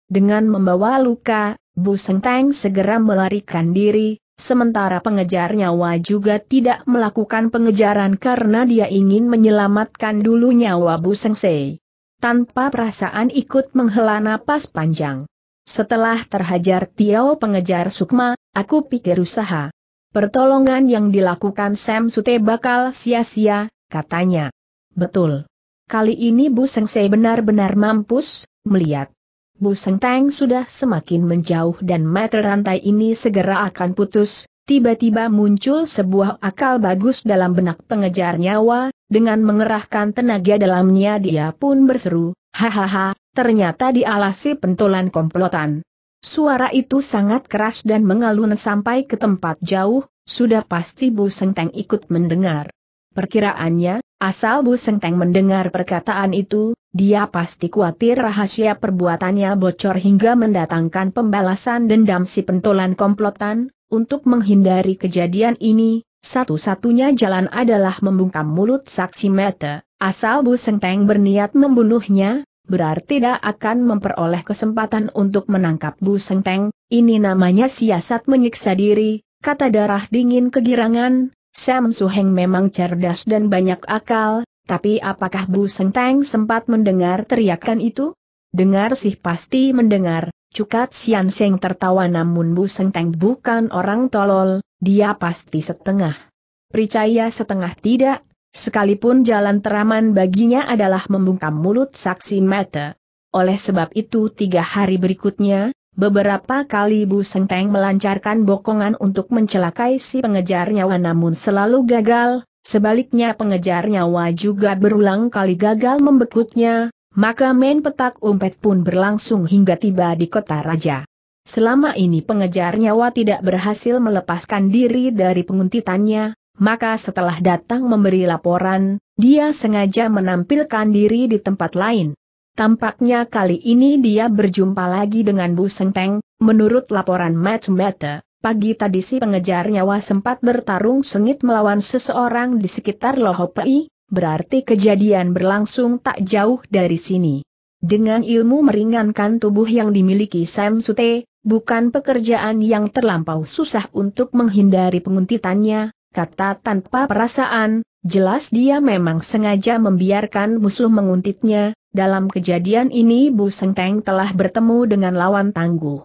Dengan membawa luka, Bu Sengteng segera melarikan diri, sementara pengejar nyawa juga tidak melakukan pengejaran karena dia ingin menyelamatkan dulu nyawa Bu Sengsei. Tanpa perasaan ikut menghela napas panjang. Setelah terhajar Tiao pengejar Sukma, aku pikir usaha. Pertolongan yang dilakukan Sam Sute bakal sia-sia, katanya. Betul. Kali ini Bu Sengsei benar-benar mampus, melihat Bu Senteng sudah semakin menjauh dan mata rantai ini segera akan putus, tiba-tiba muncul sebuah akal bagus dalam benak pengejar nyawa, dengan mengerahkan tenaga dalamnya dia pun berseru, hahaha, ternyata dialasi pentolan komplotan. Suara itu sangat keras dan mengalun sampai ke tempat jauh, sudah pasti Bu Senteng ikut mendengar. Perkiraannya, Asal Bu Sengteng mendengar perkataan itu, dia pasti khawatir rahasia perbuatannya bocor hingga mendatangkan pembalasan dendam si pentolan komplotan, untuk menghindari kejadian ini, satu-satunya jalan adalah membungkam mulut saksi mata. Asal Bu Sengteng berniat membunuhnya, berarti tidak akan memperoleh kesempatan untuk menangkap Bu Sengteng, ini namanya siasat menyiksa diri, kata darah dingin kegirangan, Sam Suheng memang cerdas dan banyak akal, tapi apakah Bu Senteng sempat mendengar teriakan itu? Dengar sih pasti mendengar, cukat Sian Seng tertawa namun Bu Senteng bukan orang tolol, dia pasti setengah. Percaya setengah tidak, sekalipun jalan teraman baginya adalah membungkam mulut saksi mata. Oleh sebab itu tiga hari berikutnya, Beberapa kali Bu Sengteng melancarkan bokongan untuk mencelakai si pengejar nyawa namun selalu gagal, sebaliknya pengejar nyawa juga berulang kali gagal membekuknya, maka main petak umpet pun berlangsung hingga tiba di kota raja. Selama ini pengejar nyawa tidak berhasil melepaskan diri dari penguntitannya, maka setelah datang memberi laporan, dia sengaja menampilkan diri di tempat lain. Tampaknya kali ini dia berjumpa lagi dengan Bu Senteng. menurut laporan Match Matter. Pagi tadi si pengejar nyawa sempat bertarung sengit melawan seseorang di sekitar Lohopei, berarti kejadian berlangsung tak jauh dari sini. Dengan ilmu meringankan tubuh yang dimiliki Sam Sute, bukan pekerjaan yang terlampau susah untuk menghindari penguntitannya, kata tanpa perasaan, jelas dia memang sengaja membiarkan musuh menguntitnya, dalam kejadian ini Bu Sengteng telah bertemu dengan lawan tangguh.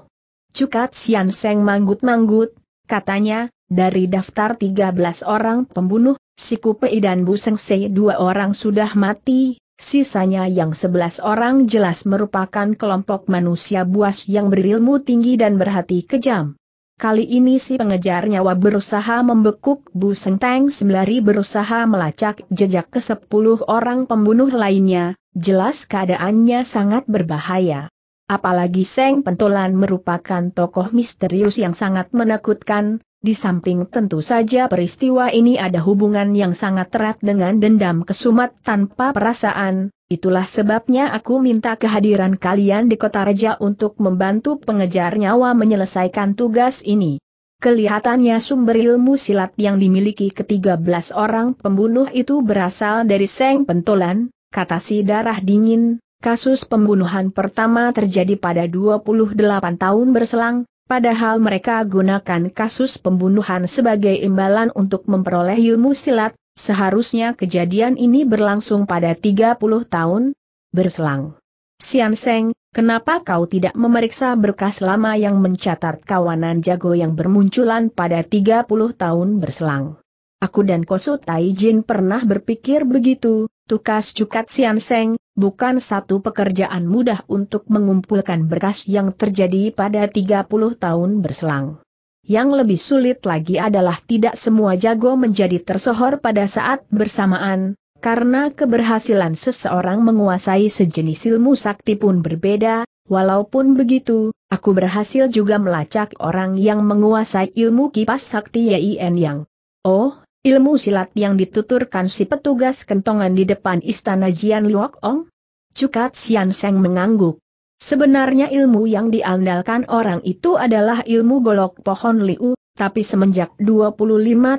Cukat Sian Seng manggut-manggut, katanya, dari daftar 13 orang pembunuh, si Kupei dan Bu Seng Se dua orang sudah mati, sisanya yang 11 orang jelas merupakan kelompok manusia buas yang berilmu tinggi dan berhati kejam. Kali ini si pengejar nyawa berusaha membekuk Bu Senteng sembari berusaha melacak jejak ke sepuluh orang pembunuh lainnya, jelas keadaannya sangat berbahaya. Apalagi Seng Pentolan merupakan tokoh misterius yang sangat menakutkan, di samping tentu saja peristiwa ini ada hubungan yang sangat erat dengan dendam kesumat tanpa perasaan, itulah sebabnya aku minta kehadiran kalian di kota raja untuk membantu pengejar nyawa menyelesaikan tugas ini. Kelihatannya sumber ilmu silat yang dimiliki ketiga belas orang pembunuh itu berasal dari Seng Pentolan, kata si darah dingin, kasus pembunuhan pertama terjadi pada 28 tahun berselang, Padahal mereka gunakan kasus pembunuhan sebagai imbalan untuk memperoleh ilmu silat, seharusnya kejadian ini berlangsung pada 30 tahun berselang. Sian Seng, kenapa kau tidak memeriksa berkas lama yang mencatat kawanan jago yang bermunculan pada 30 tahun berselang? Aku dan Kosu Tai Jin pernah berpikir begitu, tukas cukat Sian Seng, bukan satu pekerjaan mudah untuk mengumpulkan berkas yang terjadi pada 30 tahun berselang. Yang lebih sulit lagi adalah tidak semua jago menjadi tersohor pada saat bersamaan, karena keberhasilan seseorang menguasai sejenis ilmu sakti pun berbeda, walaupun begitu, aku berhasil juga melacak orang yang menguasai ilmu kipas sakti Yin Yang. Oh, Ilmu silat yang dituturkan si petugas kentongan di depan istana Jian Liok Ong? Cukat Sian Seng mengangguk. Sebenarnya ilmu yang diandalkan orang itu adalah ilmu golok pohon liu, tapi semenjak 25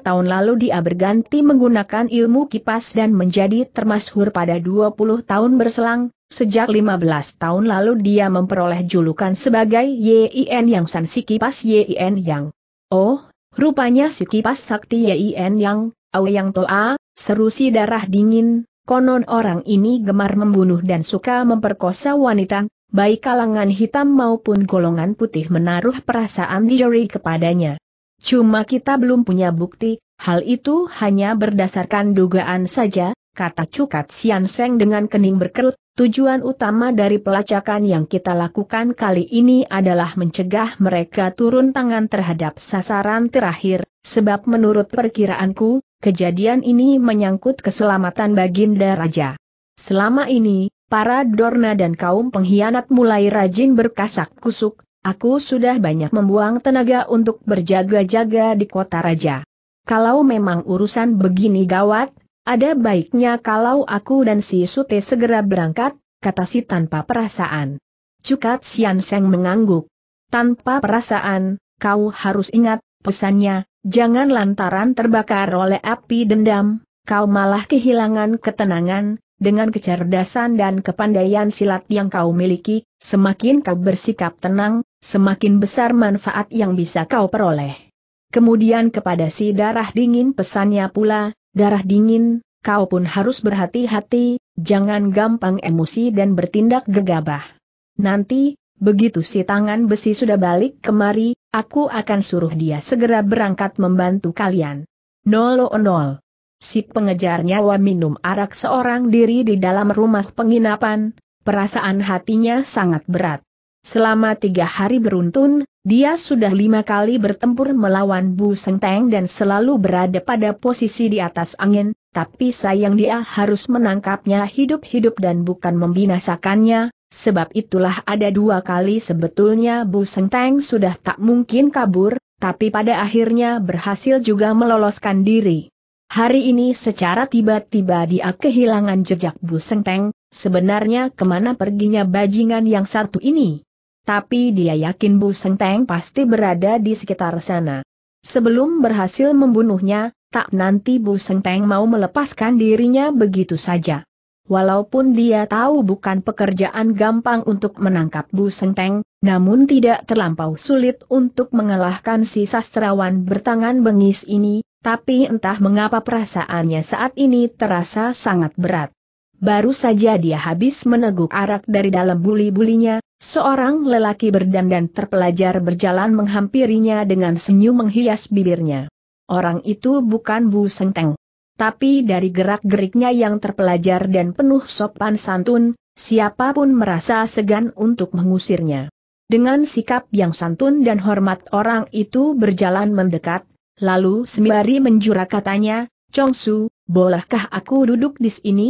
tahun lalu dia berganti menggunakan ilmu kipas dan menjadi termasyhur pada 20 tahun berselang, sejak 15 tahun lalu dia memperoleh julukan sebagai YIN Yang San Si Kipas YIN Yang. Oh, Rupanya si kipas sakti Yin Yang, Yang Toa, serusi darah dingin, konon orang ini gemar membunuh dan suka memperkosa wanita, baik kalangan hitam maupun golongan putih menaruh perasaan jari kepadanya. Cuma kita belum punya bukti, hal itu hanya berdasarkan dugaan saja, kata Cukat Sian Seng dengan kening berkerut, Tujuan utama dari pelacakan yang kita lakukan kali ini adalah mencegah mereka turun tangan terhadap sasaran terakhir, sebab menurut perkiraanku, kejadian ini menyangkut keselamatan Baginda Raja. Selama ini, para Dorna dan kaum pengkhianat mulai rajin berkasak kusuk, aku sudah banyak membuang tenaga untuk berjaga-jaga di kota Raja. Kalau memang urusan begini gawat, ada baiknya kalau aku dan si Sute segera berangkat, kata si tanpa perasaan. Cukat Sian Seng mengangguk. Tanpa perasaan, kau harus ingat, pesannya, jangan lantaran terbakar oleh api dendam, kau malah kehilangan ketenangan, dengan kecerdasan dan kepandaian silat yang kau miliki, semakin kau bersikap tenang, semakin besar manfaat yang bisa kau peroleh. Kemudian kepada si darah dingin pesannya pula, darah dingin, kau pun harus berhati-hati, jangan gampang emosi dan bertindak gegabah. Nanti, begitu si tangan besi sudah balik kemari, aku akan suruh dia segera berangkat membantu kalian. Nolo oh nol. Si pengejar nyawa minum arak seorang diri di dalam rumah penginapan, perasaan hatinya sangat berat. Selama tiga hari beruntun, dia sudah lima kali bertempur melawan Bu Senteng dan selalu berada pada posisi di atas angin, tapi sayang dia harus menangkapnya hidup-hidup dan bukan membinasakannya, sebab itulah ada dua kali sebetulnya Bu Senteng sudah tak mungkin kabur, tapi pada akhirnya berhasil juga meloloskan diri. Hari ini secara tiba-tiba dia kehilangan jejak Bu Senteng. sebenarnya kemana perginya bajingan yang satu ini? tapi dia yakin Bu Seng pasti berada di sekitar sana. Sebelum berhasil membunuhnya, tak nanti Bu Seng mau melepaskan dirinya begitu saja. Walaupun dia tahu bukan pekerjaan gampang untuk menangkap Bu Senteng, namun tidak terlampau sulit untuk mengalahkan si sastrawan bertangan bengis ini, tapi entah mengapa perasaannya saat ini terasa sangat berat. Baru saja dia habis meneguk arak dari dalam buli-bulinya, Seorang lelaki berdandan terpelajar berjalan menghampirinya dengan senyum menghias bibirnya. Orang itu bukan Bu Sengteng. Tapi dari gerak-geriknya yang terpelajar dan penuh sopan santun, siapapun merasa segan untuk mengusirnya. Dengan sikap yang santun dan hormat orang itu berjalan mendekat, lalu sembari menjura katanya, Chongsu, bolehkah aku duduk di sini?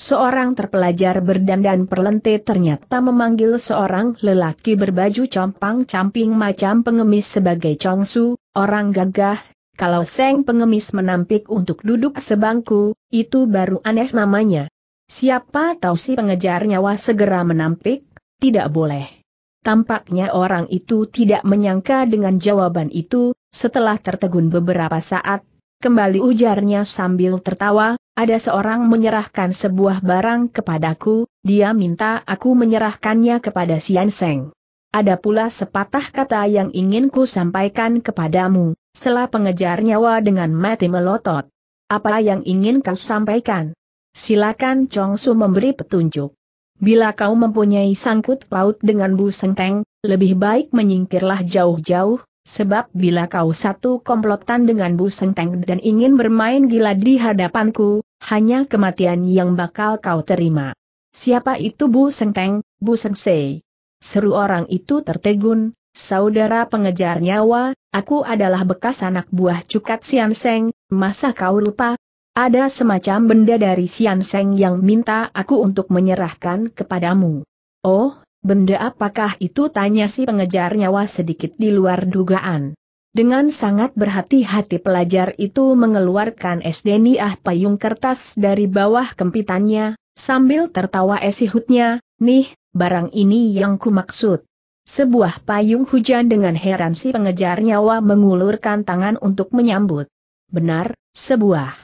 Seorang terpelajar berdandan perlente ternyata memanggil seorang lelaki berbaju compang-camping macam pengemis sebagai congsu, orang gagah. Kalau Seng pengemis menampik untuk duduk sebangku, itu baru aneh namanya. Siapa tahu si pengejar nyawa segera menampik, tidak boleh. Tampaknya orang itu tidak menyangka dengan jawaban itu, setelah tertegun beberapa saat, Kembali ujarnya sambil tertawa, ada seorang menyerahkan sebuah barang kepadaku, dia minta aku menyerahkannya kepada Sian Seng. Ada pula sepatah kata yang ingin ku sampaikan kepadamu, setelah pengejar nyawa dengan mati melotot. Apa yang ingin kau sampaikan? Silakan Chong Su memberi petunjuk. Bila kau mempunyai sangkut paut dengan Bu Sengteng, lebih baik menyingkirlah jauh-jauh, Sebab bila kau satu komplotan dengan Bu Sengteng dan ingin bermain gila di hadapanku, hanya kematian yang bakal kau terima. Siapa itu Bu Sengteng, Bu Sengsei? Seru orang itu tertegun, saudara pengejar nyawa, aku adalah bekas anak buah Cukat Sian Seng, masa kau lupa? Ada semacam benda dari Sian Seng yang minta aku untuk menyerahkan kepadamu. Oh, Benda apakah itu tanya si pengejar nyawa sedikit di luar dugaan. Dengan sangat berhati-hati pelajar itu mengeluarkan es ah payung kertas dari bawah kempitannya, sambil tertawa esihutnya, nih, barang ini yang kumaksud. Sebuah payung hujan dengan heran si pengejar nyawa mengulurkan tangan untuk menyambut. Benar, sebuah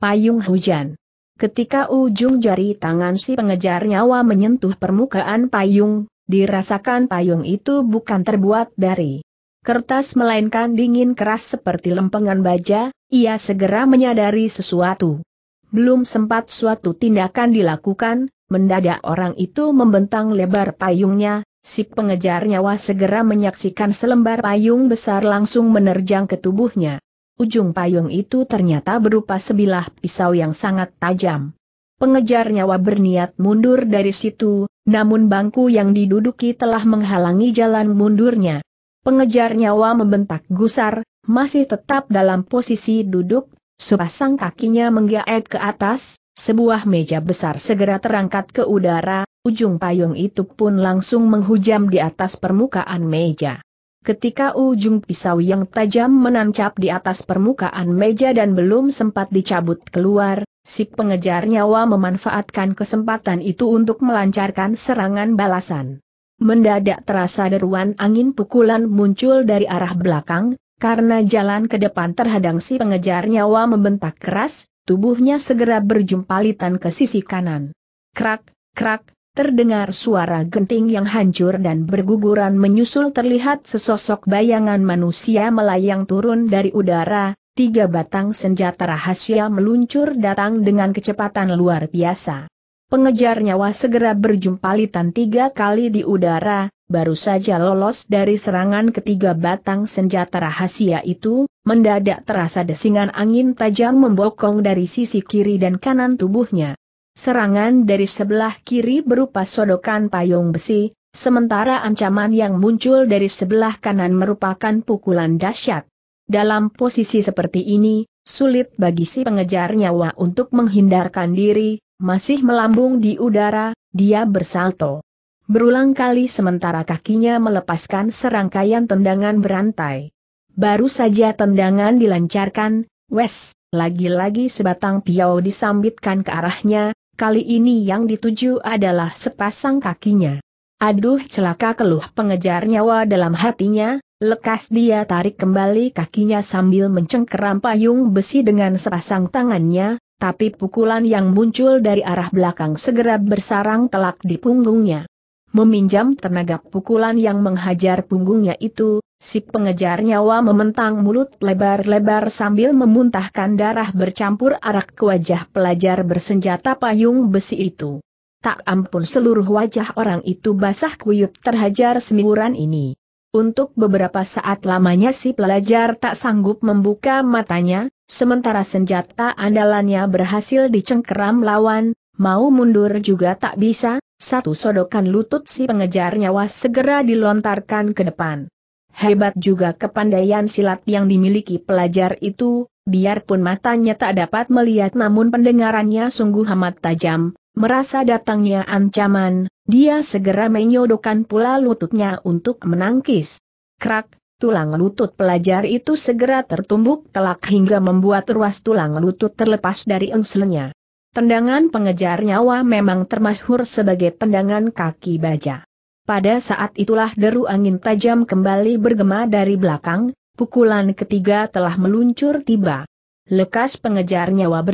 payung hujan. Ketika ujung jari tangan si pengejar nyawa menyentuh permukaan payung, dirasakan payung itu bukan terbuat dari kertas melainkan dingin keras seperti lempengan baja, ia segera menyadari sesuatu. Belum sempat suatu tindakan dilakukan, mendadak orang itu membentang lebar payungnya, si pengejar nyawa segera menyaksikan selembar payung besar langsung menerjang ke tubuhnya ujung payung itu ternyata berupa sebilah pisau yang sangat tajam. Pengejar nyawa berniat mundur dari situ, namun bangku yang diduduki telah menghalangi jalan mundurnya. Pengejar nyawa membentak gusar, masih tetap dalam posisi duduk, sepasang kakinya menggaet ke atas, sebuah meja besar segera terangkat ke udara, ujung payung itu pun langsung menghujam di atas permukaan meja. Ketika ujung pisau yang tajam menancap di atas permukaan meja dan belum sempat dicabut keluar, si pengejar nyawa memanfaatkan kesempatan itu untuk melancarkan serangan balasan. Mendadak terasa deruan angin pukulan muncul dari arah belakang, karena jalan ke depan terhadang si pengejar nyawa membentak keras, tubuhnya segera berjumpalitan ke sisi kanan. Krak, krak, terdengar suara genting yang hancur dan berguguran menyusul terlihat sesosok bayangan manusia melayang turun dari udara, tiga batang senjata rahasia meluncur datang dengan kecepatan luar biasa. Pengejar nyawa segera berjumpa berjumpalitan tiga kali di udara, baru saja lolos dari serangan ketiga batang senjata rahasia itu, mendadak terasa desingan angin tajam membokong dari sisi kiri dan kanan tubuhnya. Serangan dari sebelah kiri berupa sodokan payung besi, sementara ancaman yang muncul dari sebelah kanan merupakan pukulan dahsyat. Dalam posisi seperti ini, sulit bagi si pengejar nyawa untuk menghindarkan diri, masih melambung di udara, dia bersalto. Berulang kali sementara kakinya melepaskan serangkaian tendangan berantai. Baru saja tendangan dilancarkan, wes, lagi-lagi sebatang piau disambitkan ke arahnya, kali ini yang dituju adalah sepasang kakinya. Aduh celaka keluh pengejar nyawa dalam hatinya, lekas dia tarik kembali kakinya sambil mencengkeram payung besi dengan sepasang tangannya, tapi pukulan yang muncul dari arah belakang segera bersarang telak di punggungnya. Meminjam tenaga pukulan yang menghajar punggungnya itu, Si pengejar nyawa mementang mulut lebar-lebar sambil memuntahkan darah bercampur arak ke wajah pelajar bersenjata payung besi itu. Tak ampun seluruh wajah orang itu basah kuyup terhajar semiuran ini. Untuk beberapa saat lamanya si pelajar tak sanggup membuka matanya, sementara senjata andalannya berhasil dicengkeram lawan, mau mundur juga tak bisa, satu sodokan lutut si pengejar nyawa segera dilontarkan ke depan. Hebat juga kepandaian silat yang dimiliki pelajar itu, biarpun matanya tak dapat melihat namun pendengarannya sungguh amat tajam, merasa datangnya ancaman, dia segera menyodokkan pula lututnya untuk menangkis. Krak, tulang lutut pelajar itu segera tertumbuk telak hingga membuat ruas tulang lutut terlepas dari engselnya. Tendangan pengejar nyawa memang termasyhur sebagai tendangan kaki baja. Pada saat itulah deru angin tajam kembali bergema dari belakang, pukulan ketiga telah meluncur tiba. Lekas pengejar nyawa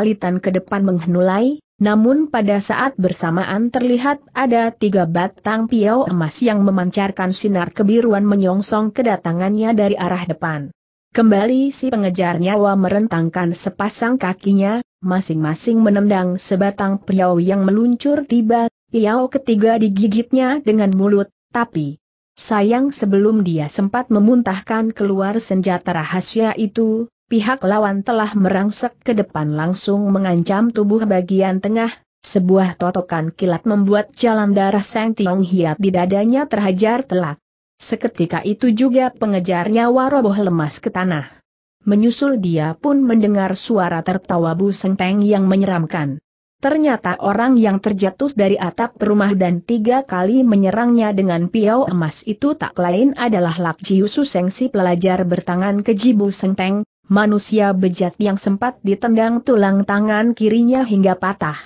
litan ke depan menghenulai, namun pada saat bersamaan terlihat ada tiga batang piau emas yang memancarkan sinar kebiruan menyongsong kedatangannya dari arah depan. Kembali si pengejar nyawa merentangkan sepasang kakinya, masing-masing menendang sebatang piau yang meluncur tiba, Piao ketiga digigitnya dengan mulut, tapi sayang sebelum dia sempat memuntahkan keluar senjata rahasia itu, pihak lawan telah merangsek ke depan langsung mengancam tubuh bagian tengah, sebuah totokan kilat membuat jalan darah Sang Tiong Hiat di dadanya terhajar telak. Seketika itu juga pengejarnya waroboh lemas ke tanah. Menyusul dia pun mendengar suara tertawa Bu Sengteng yang menyeramkan. Ternyata orang yang terjatuh dari atap rumah dan tiga kali menyerangnya dengan piau emas itu tak lain adalah Lak Jiu Seng si pelajar bertangan kejibu senteng, manusia bejat yang sempat ditendang tulang tangan kirinya hingga patah.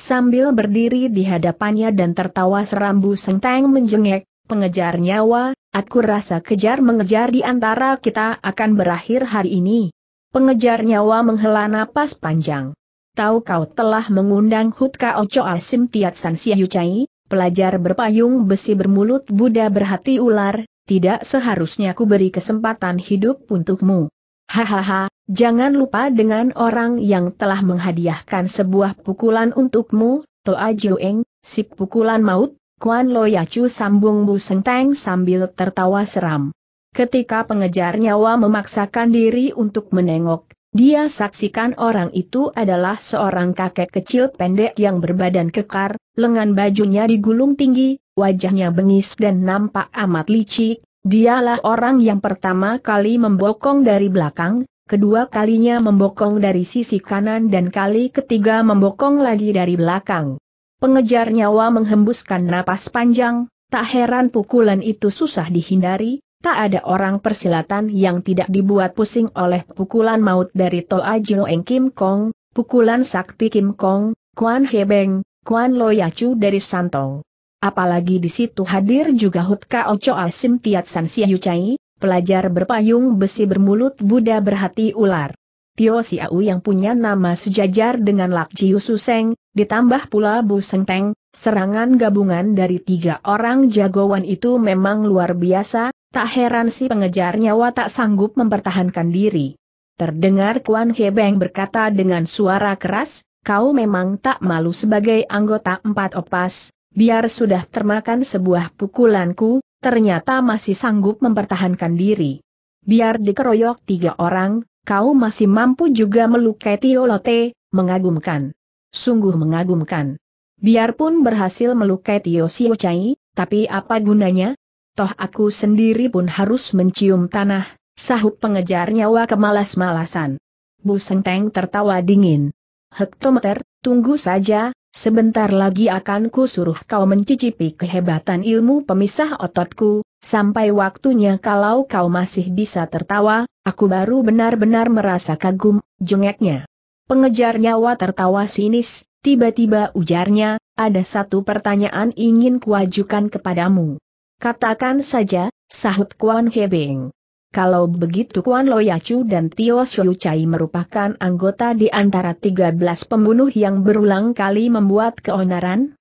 Sambil berdiri di hadapannya dan tertawa serambu senteng menjengek, pengejar nyawa, aku rasa kejar mengejar di antara kita akan berakhir hari ini. Pengejar nyawa menghela napas panjang tahu kau telah mengundang Hutka Ocho Asim Tiat San Siahucai, pelajar berpayung besi bermulut Buddha berhati ular, tidak seharusnya ku beri kesempatan hidup untukmu. Hahaha, jangan lupa dengan orang yang telah menghadiahkan sebuah pukulan untukmu, Toa Jueng, si pukulan maut, Kuan Lo Yacu sambung Bu Sengteng sambil tertawa seram. Ketika pengejar nyawa memaksakan diri untuk menengok, dia saksikan orang itu adalah seorang kakek kecil pendek yang berbadan kekar, lengan bajunya digulung tinggi, wajahnya bengis dan nampak amat licik, dialah orang yang pertama kali membokong dari belakang, kedua kalinya membokong dari sisi kanan dan kali ketiga membokong lagi dari belakang. Pengejar nyawa menghembuskan napas panjang, tak heran pukulan itu susah dihindari, Tak ada orang persilatan yang tidak dibuat pusing oleh pukulan maut dari Toa Eng Kim Kong, pukulan sakti Kim Kong, Kuan He Beng, Kuan Loyacu dari Santong. Apalagi di situ hadir juga Hut Kao Choa Sim Tiat San Siu Chai, pelajar berpayung besi bermulut Buddha berhati ular. Tio Siau yang punya nama sejajar dengan Lak Jiu Suseng, ditambah pula Bu Teng, serangan gabungan dari tiga orang jagoan itu memang luar biasa, Tak heran si pengejar nyawa tak sanggup mempertahankan diri. Terdengar Kuan Hebeng berkata dengan suara keras, kau memang tak malu sebagai anggota empat opas, biar sudah termakan sebuah pukulanku, ternyata masih sanggup mempertahankan diri. Biar dikeroyok tiga orang, kau masih mampu juga melukai Tio Lote, mengagumkan. Sungguh mengagumkan. Biarpun berhasil melukai Tio Siu Chai, tapi apa gunanya, toh aku sendiri pun harus mencium tanah, sahut pengejar nyawa kemalas-malasan. Bu Senteng tertawa dingin. Hektometer, tunggu saja, sebentar lagi akan ku suruh kau mencicipi kehebatan ilmu pemisah ototku, sampai waktunya kalau kau masih bisa tertawa, aku baru benar-benar merasa kagum, jengeknya. Pengejar nyawa tertawa sinis, tiba-tiba ujarnya, ada satu pertanyaan ingin kuajukan kepadamu. Katakan saja, sahut Kuan Hebing. Kalau begitu Kuan Loyacu dan Tio Shou Chai merupakan anggota di antara 13 pembunuh yang berulang kali membuat keonaran,